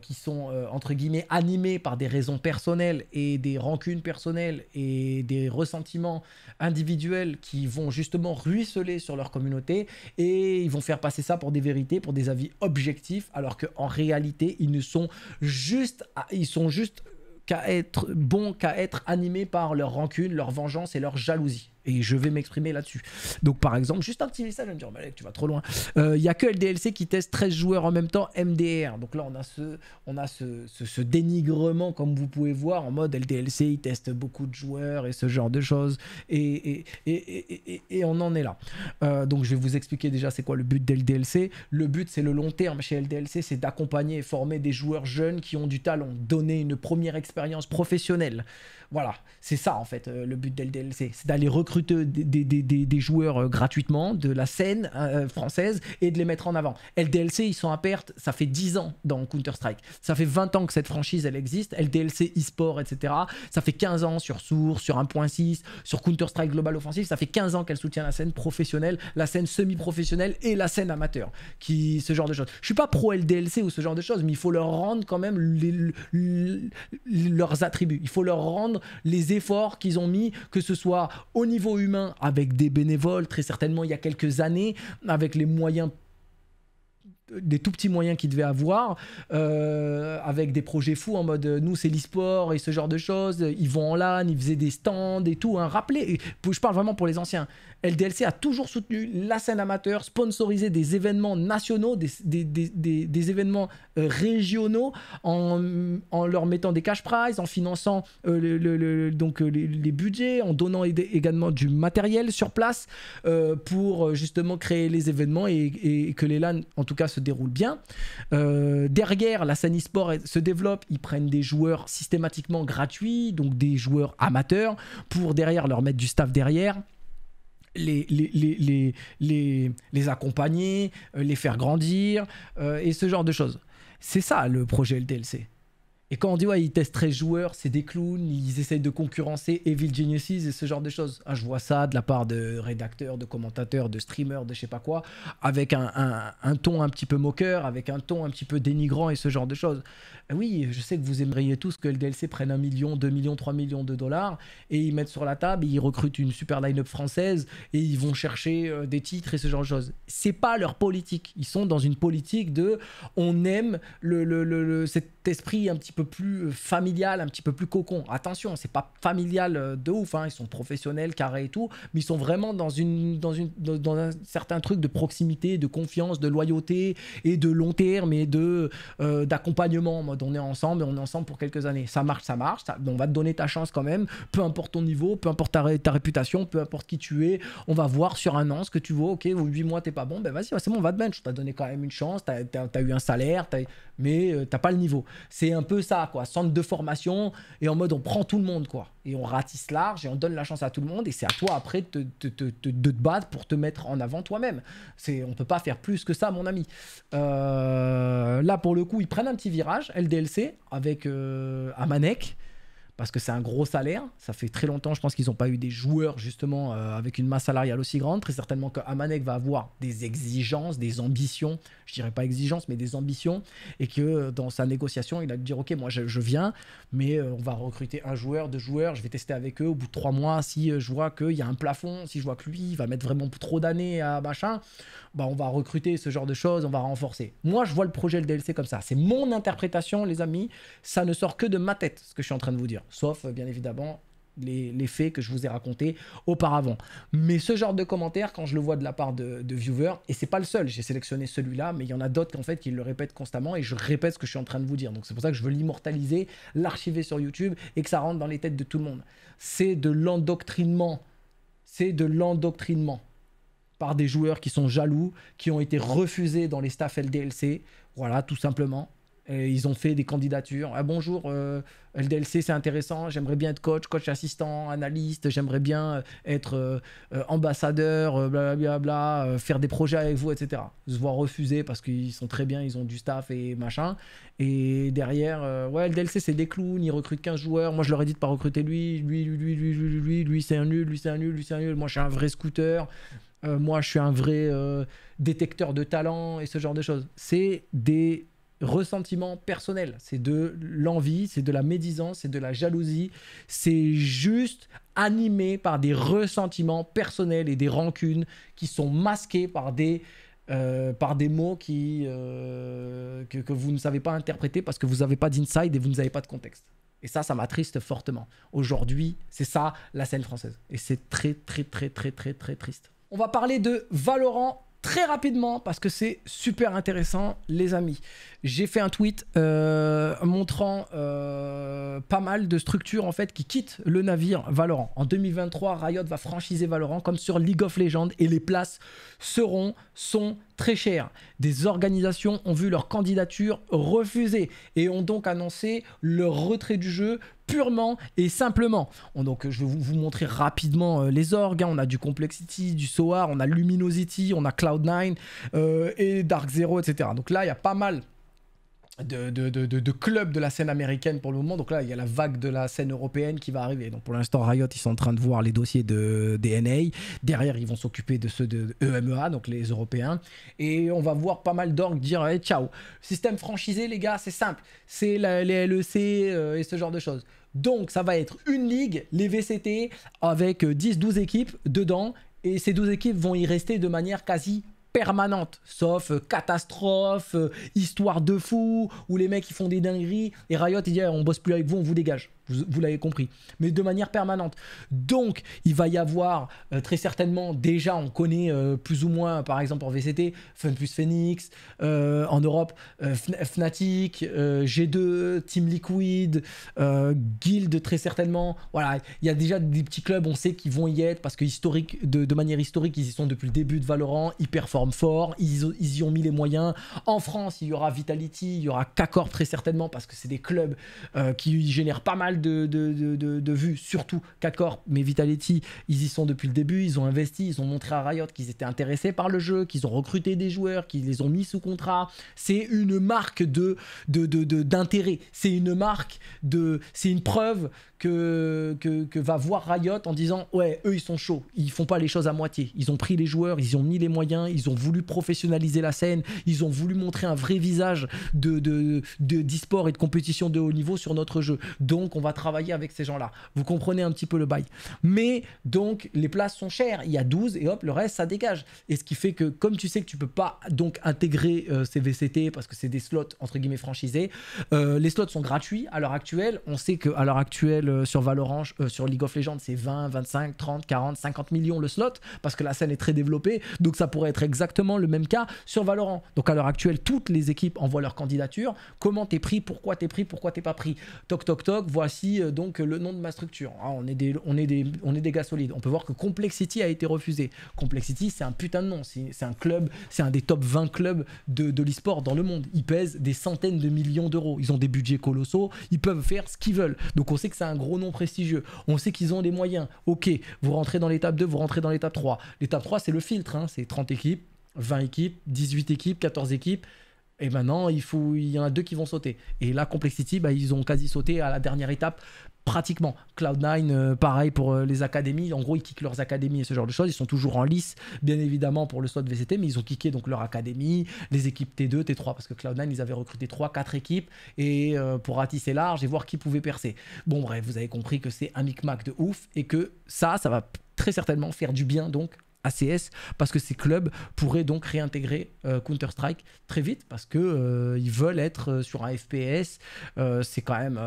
qui sont entre guillemets animés par des raisons personnelles et des rancunes personnelles et des ressentiments individuels qui vont justement ruisseler sur leur communauté et ils vont faire passer ça pour des vérités, pour des avis objectifs, alors qu'en réalité, ils ne sont juste, ils sont juste qu'à être bons, qu'à être animés par leur rancune, leur vengeance et leur jalousie et je vais m'exprimer là-dessus. Donc par exemple, juste un petit message, je vais me dire, tu vas trop loin. Il euh, y n'y a que LDLC qui teste 13 joueurs en même temps MDR. Donc là, on a ce, on a ce, dénigrement, comme vous pouvez voir, en mode LDLC, il teste beaucoup de joueurs et ce genre de choses. Et, et, on en est là. Euh, donc je vais vous expliquer déjà c'est quoi le but d'LDLC. Le but, c'est le long terme chez LDLC, c'est d'accompagner et former des joueurs jeunes qui ont du talent, donner une première expérience professionnelle. Voilà, c'est ça en fait euh, le but de c'est d'aller recruter des, joueurs euh, gratuitement de la scène hein, euh, française et de les mettre en avant. LDLC, ils sont à perte, ça fait 10 ans dans Counter-Strike, ça fait 20 ans que cette franchise elle existe, LDLC e-sport, etc. Ça fait 15 ans sur Source, sur 1.6, sur Counter-Strike Global Offensive, ça fait 15 ans qu'elle soutient la scène professionnelle, la scène semi-professionnelle et la scène amateur, qui ce genre de choses. Je suis pas pro LDLC ou ce genre de choses, mais il faut leur rendre quand même leurs attributs, il faut leur rendre les efforts qu'ils ont mis, que ce soit au niveau humain avec des bénévoles, très certainement il y a quelques années, avec les moyens des tout petits moyens qu'ils devaient avoir, euh, avec des projets fous en mode euh, nous c'est l'e-sport et ce genre de choses, ils vont en LAN, ils faisaient des stands et tout, hein. rappelez, je parle vraiment pour les anciens, LDLC a toujours soutenu la scène amateur, sponsorisé des événements nationaux, des, des, des, événements euh, régionaux, en, en, leur mettant des cash prizes, en finançant le, donc, les, budgets, en donnant également du matériel sur place pour justement créer les événements et, et que les LAN en tout cas se se déroule bien. Euh, derrière, la scène e-sport se développe, ils prennent des joueurs systématiquement gratuits, donc des joueurs amateurs, pour derrière leur mettre du staff derrière. Les, les, accompagner, euh, les faire grandir euh, et ce genre de choses. C'est ça le projet LDLC. Et quand on dit, ouais, ils testent très joueurs, c'est des clowns, ils essayent de concurrencer Evil Geniuses et ce genre de choses. Ah, je vois ça de la part de rédacteurs, de commentateurs, de streamers, de je sais pas quoi, avec un, ton un petit peu moqueur, avec un ton un petit peu dénigrant et ce genre de choses. Ah oui, je sais que vous aimeriez tous que le DLC prenne un million, deux millions, 3 millions de dollars et ils mettent sur la table, ils recrutent une super line-up française et ils vont chercher euh, des titres et ce genre de choses. C'est pas leur politique. Ils sont dans une politique de on aime le, le, le, cet esprit un petit peu peu plus euh, familial, un petit peu plus cocon. Attention, c'est pas familial euh, de ouf, hein. ils sont professionnels, carrés et tout, mais ils sont vraiment dans, une, dans, une, dans un certain truc de proximité, de confiance, de loyauté et de long terme et de euh, d'accompagnement. on est ensemble, et on est ensemble pour quelques années. Ça marche, ça marche, on va te donner ta chance quand même, peu importe ton niveau, peu importe ta, ta réputation, peu importe qui tu es, on va voir sur un an ce que tu vois ok, 8 mois t'es pas bon, ben vas-y, c'est bon, on va te bench, t'as donné quand même une chance, t'as as, eu un salaire, t'as mais euh, t'as pas le niveau. C'est un peu ça, quoi. Centre de formation et en mode on prend tout le monde, quoi. Et on ratisse large et on donne la chance à tout le monde et c'est à toi après de te, battre pour te mettre en avant toi-même. C'est, on peut pas faire plus que ça, mon ami. Euh, là, pour le coup, ils prennent un petit virage, LDLC, avec euh, Amanek parce que c'est un gros salaire. Ça fait très longtemps, je pense qu'ils n'ont pas eu des joueurs justement euh, avec une masse salariale aussi grande. Très certainement que Amanek va avoir des exigences, des ambitions. Je dirais pas exigences, mais des ambitions. Et que euh, dans sa négociation, il a dû dire Ok, moi je, viens, mais euh, on va recruter un joueur, deux joueurs. Je vais tester avec eux au bout de trois mois. Si je vois qu'il y a un plafond, si je vois que lui va mettre vraiment trop d'années à machin, bah on va recruter ce genre de choses, on va renforcer. Moi, je vois le projet le DLC comme ça. C'est mon interprétation, les amis. Ça ne sort que de ma tête, ce que je suis en train de vous dire sauf euh, bien évidemment les, faits que je vous ai racontés auparavant. Mais ce genre de commentaires, quand je le vois de la part de, viewers, et c'est pas le seul, j'ai sélectionné celui-là, mais il y en a d'autres en fait qui le répètent constamment et je répète ce que je suis en train de vous dire. Donc c'est pour ça que je veux l'immortaliser, l'archiver sur YouTube et que ça rentre dans les têtes de tout le monde. C'est de l'endoctrinement. C'est de l'endoctrinement par des joueurs qui sont jaloux, qui ont été refusés dans les staffs LDLC. Voilà, tout simplement ils ont fait des candidatures. Ah, bonjour, euh, LDLC, c'est intéressant. J'aimerais bien être coach, coach assistant, analyste. J'aimerais bien euh, être euh, euh, ambassadeur, blablabla, bla, bla, bla, faire des projets avec vous, etc. Se voir refuser parce qu'ils sont très bien, ils ont du staff et machin. Et derrière, ouais, LDLC, c'est des clowns. Ils recrutent 15 joueurs. Moi, je leur ai dit de pas recruter lui. Lui, lui, lui, lui, lui, lui, lui, c'est un nul. Lui, c'est un nul. Lui, c'est un nul. Moi, je suis un vrai scooter. moi, je suis un vrai détecteur de talent et ce genre de choses. C'est des ressentiment personnel, c'est de l'envie, c'est de la médisance, c'est de la jalousie, c'est juste animé par des ressentiments personnels et des rancunes qui sont masqués par des, euh, par des mots qui, euh, que, vous ne savez pas interpréter parce que vous n'avez pas d'inside et vous n'avez pas de contexte. Et ça, ça m'attriste fortement. Aujourd'hui, c'est ça la scène française. Et c'est très, très, très, très, très, très triste. On va parler de Valorant très rapidement parce que c'est super intéressant, les amis. J'ai fait un tweet euh, montrant euh, pas mal de structures en fait qui quittent le navire Valorant. En 2023, Riot va franchiser Valorant comme sur League of Legends et les places seront, sont très cher. Des organisations ont vu leur candidature refusée et ont donc annoncé leur retrait du jeu purement et simplement. donc je vais vous, montrer rapidement euh, les orgues. Hein. On a du Complexity, du Soar, on a Luminosity, on a Cloud9 euh, et Dark Zero, etc. Donc là, il y a pas mal de, de, de, clubs de la scène américaine pour le moment. Donc là, il y a la vague de la scène européenne qui va arriver. Donc pour l'instant, Riot, ils sont en train de voir les dossiers de DNA. Derrière, ils vont s'occuper de ceux de EMEA, donc les Européens. Et on va voir pas mal d'orgues dire eh, ciao. Système franchisé, les gars, c'est simple. C'est les LEC euh, et ce genre de choses. Donc ça va être une ligue, les VCT, avec 10-12 euh, équipes dedans. Et ces 12 équipes vont y rester de manière quasi permanente, sauf euh, catastrophe, euh, histoire de fou, où les mecs ils font des dingueries, et Riot il dit eh, on bosse plus avec vous, on vous dégage. Vous, l'avez compris. Mais de manière permanente. Donc, il va y avoir euh, très certainement, déjà, on connaît euh, plus ou moins, par exemple en VCT, Fun plus Phoenix, euh, en Europe, Fnatic, G2, Team Liquid, Guild, très certainement. Voilà, il y a déjà des petits clubs, on sait qu'ils vont y être parce que historique, de, de, manière historique, ils y sont depuis le début de Valorant, ils performent fort, ils, y ont mis les moyens. En France, il y aura Vitality, il y aura Cacor très certainement parce que c'est des clubs qui génèrent pas mal de, de, de, de vues, surtout qu'accord mais Vitality, ils y sont depuis le début, ils ont investi, ils ont montré à Riot qu'ils étaient intéressés par le jeu, qu'ils ont recruté des joueurs, qu'ils les ont mis sous contrat. C'est une marque de d'intérêt, c'est une marque de, c'est une preuve que, que, va voir Riot en disant ouais eux ils sont chauds, ils font pas les choses à moitié, ils ont pris les joueurs, ils ont mis les moyens, ils ont voulu professionnaliser la scène, ils ont voulu montrer un vrai visage de de sport et de compétition de haut niveau sur notre jeu. Donc on va travailler avec ces gens-là. Vous comprenez un petit peu le bail. Mais donc les places sont chères, il y a 12 et hop le reste ça dégage. Et ce qui fait que comme tu sais que tu peux pas donc intégrer euh, ces VCT parce que c'est des slots entre guillemets franchisés, euh, les slots sont gratuits à l'heure actuelle. On sait qu'à l'heure actuelle sur Valorant, euh, sur League of Legends, c'est 20, 25, 30, 40, 50 millions le slot, parce que la scène est très développée, donc ça pourrait être exactement le même cas sur Valorant. Donc à l'heure actuelle, toutes les équipes envoient leur candidature, comment t'es pris, pourquoi t'es pris, pourquoi t'es pas pris. Toc toc toc, voici euh, donc le nom de ma structure. Ah, on, est des, on, est des, on est des gars solides. On peut voir que Complexity a été refusé. Complexity, c'est un putain de nom, c'est un club, c'est un des top 20 clubs de, de sport dans le monde. Ils pèsent des centaines de millions d'euros, ils ont des budgets colossaux, ils peuvent faire ce qu'ils veulent. Donc on sait que c'est un gros nom prestigieux. On sait qu'ils ont des moyens. Ok, vous rentrez dans l'étape 2, vous rentrez dans l'étape 3. L'étape 3, c'est le filtre. Hein. C'est 30 équipes, 20 équipes, 18 équipes, 14 équipes. Et maintenant, il, faut, il y en a deux qui vont sauter. Et là, Complexity, bah, ils ont quasi sauté à la dernière étape pratiquement. Cloud9, euh, pareil pour euh, les académies. En gros, ils kickent leurs académies et ce genre de choses. Ils sont toujours en lice, bien évidemment, pour le de VCT, mais ils ont kické donc leur académie, les équipes T2, T3, parce que Cloud9, ils avaient recruté 3, 4 équipes et euh, pour ratisser large et voir qui pouvait percer. Bon, bref, vous avez compris que c'est un micmac de ouf et que ça, ça va très certainement faire du bien donc ACS parce que ces clubs pourraient donc réintégrer euh, Counter-Strike très vite parce que euh, ils veulent être euh, sur un FPS. c'est quand même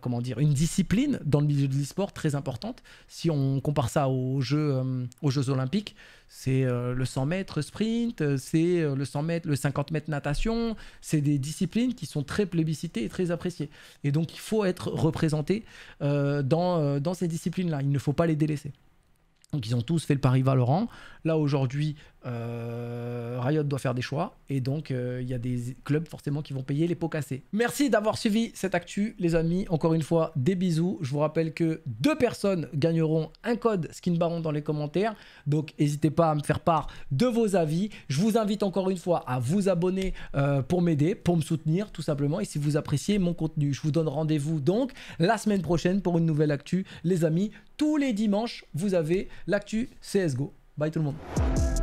comment dire une discipline dans le milieu de l'e-sport très importante. Si on compare ça aux jeux aux Jeux Olympiques, c'est le 100 mètres sprint, c'est le 100 mètres, le 50 mètres natation. C'est des disciplines qui sont très plébiscitées et très appréciées. Et donc il faut être représenté dans dans ces disciplines-là. Il ne faut pas les délaisser. Donc ils ont tous fait le Paris Valorant. Là aujourd'hui, euh, Riot doit faire des choix et donc euh, il y a des clubs forcément qui vont payer les pots cassés. Merci d'avoir suivi cette actu les amis. Encore une fois, des bisous. Je vous rappelle que deux personnes gagneront un code Skin Baron dans les commentaires. Donc n'hésitez pas à me faire part de vos avis. Je vous invite encore une fois à vous abonner euh, pour m'aider, pour me soutenir tout simplement. Et si vous appréciez mon contenu, je vous donne rendez-vous donc la semaine prochaine pour une nouvelle actu. Les amis, tous les dimanches, vous avez l'actu CSGO. Bye tout le monde.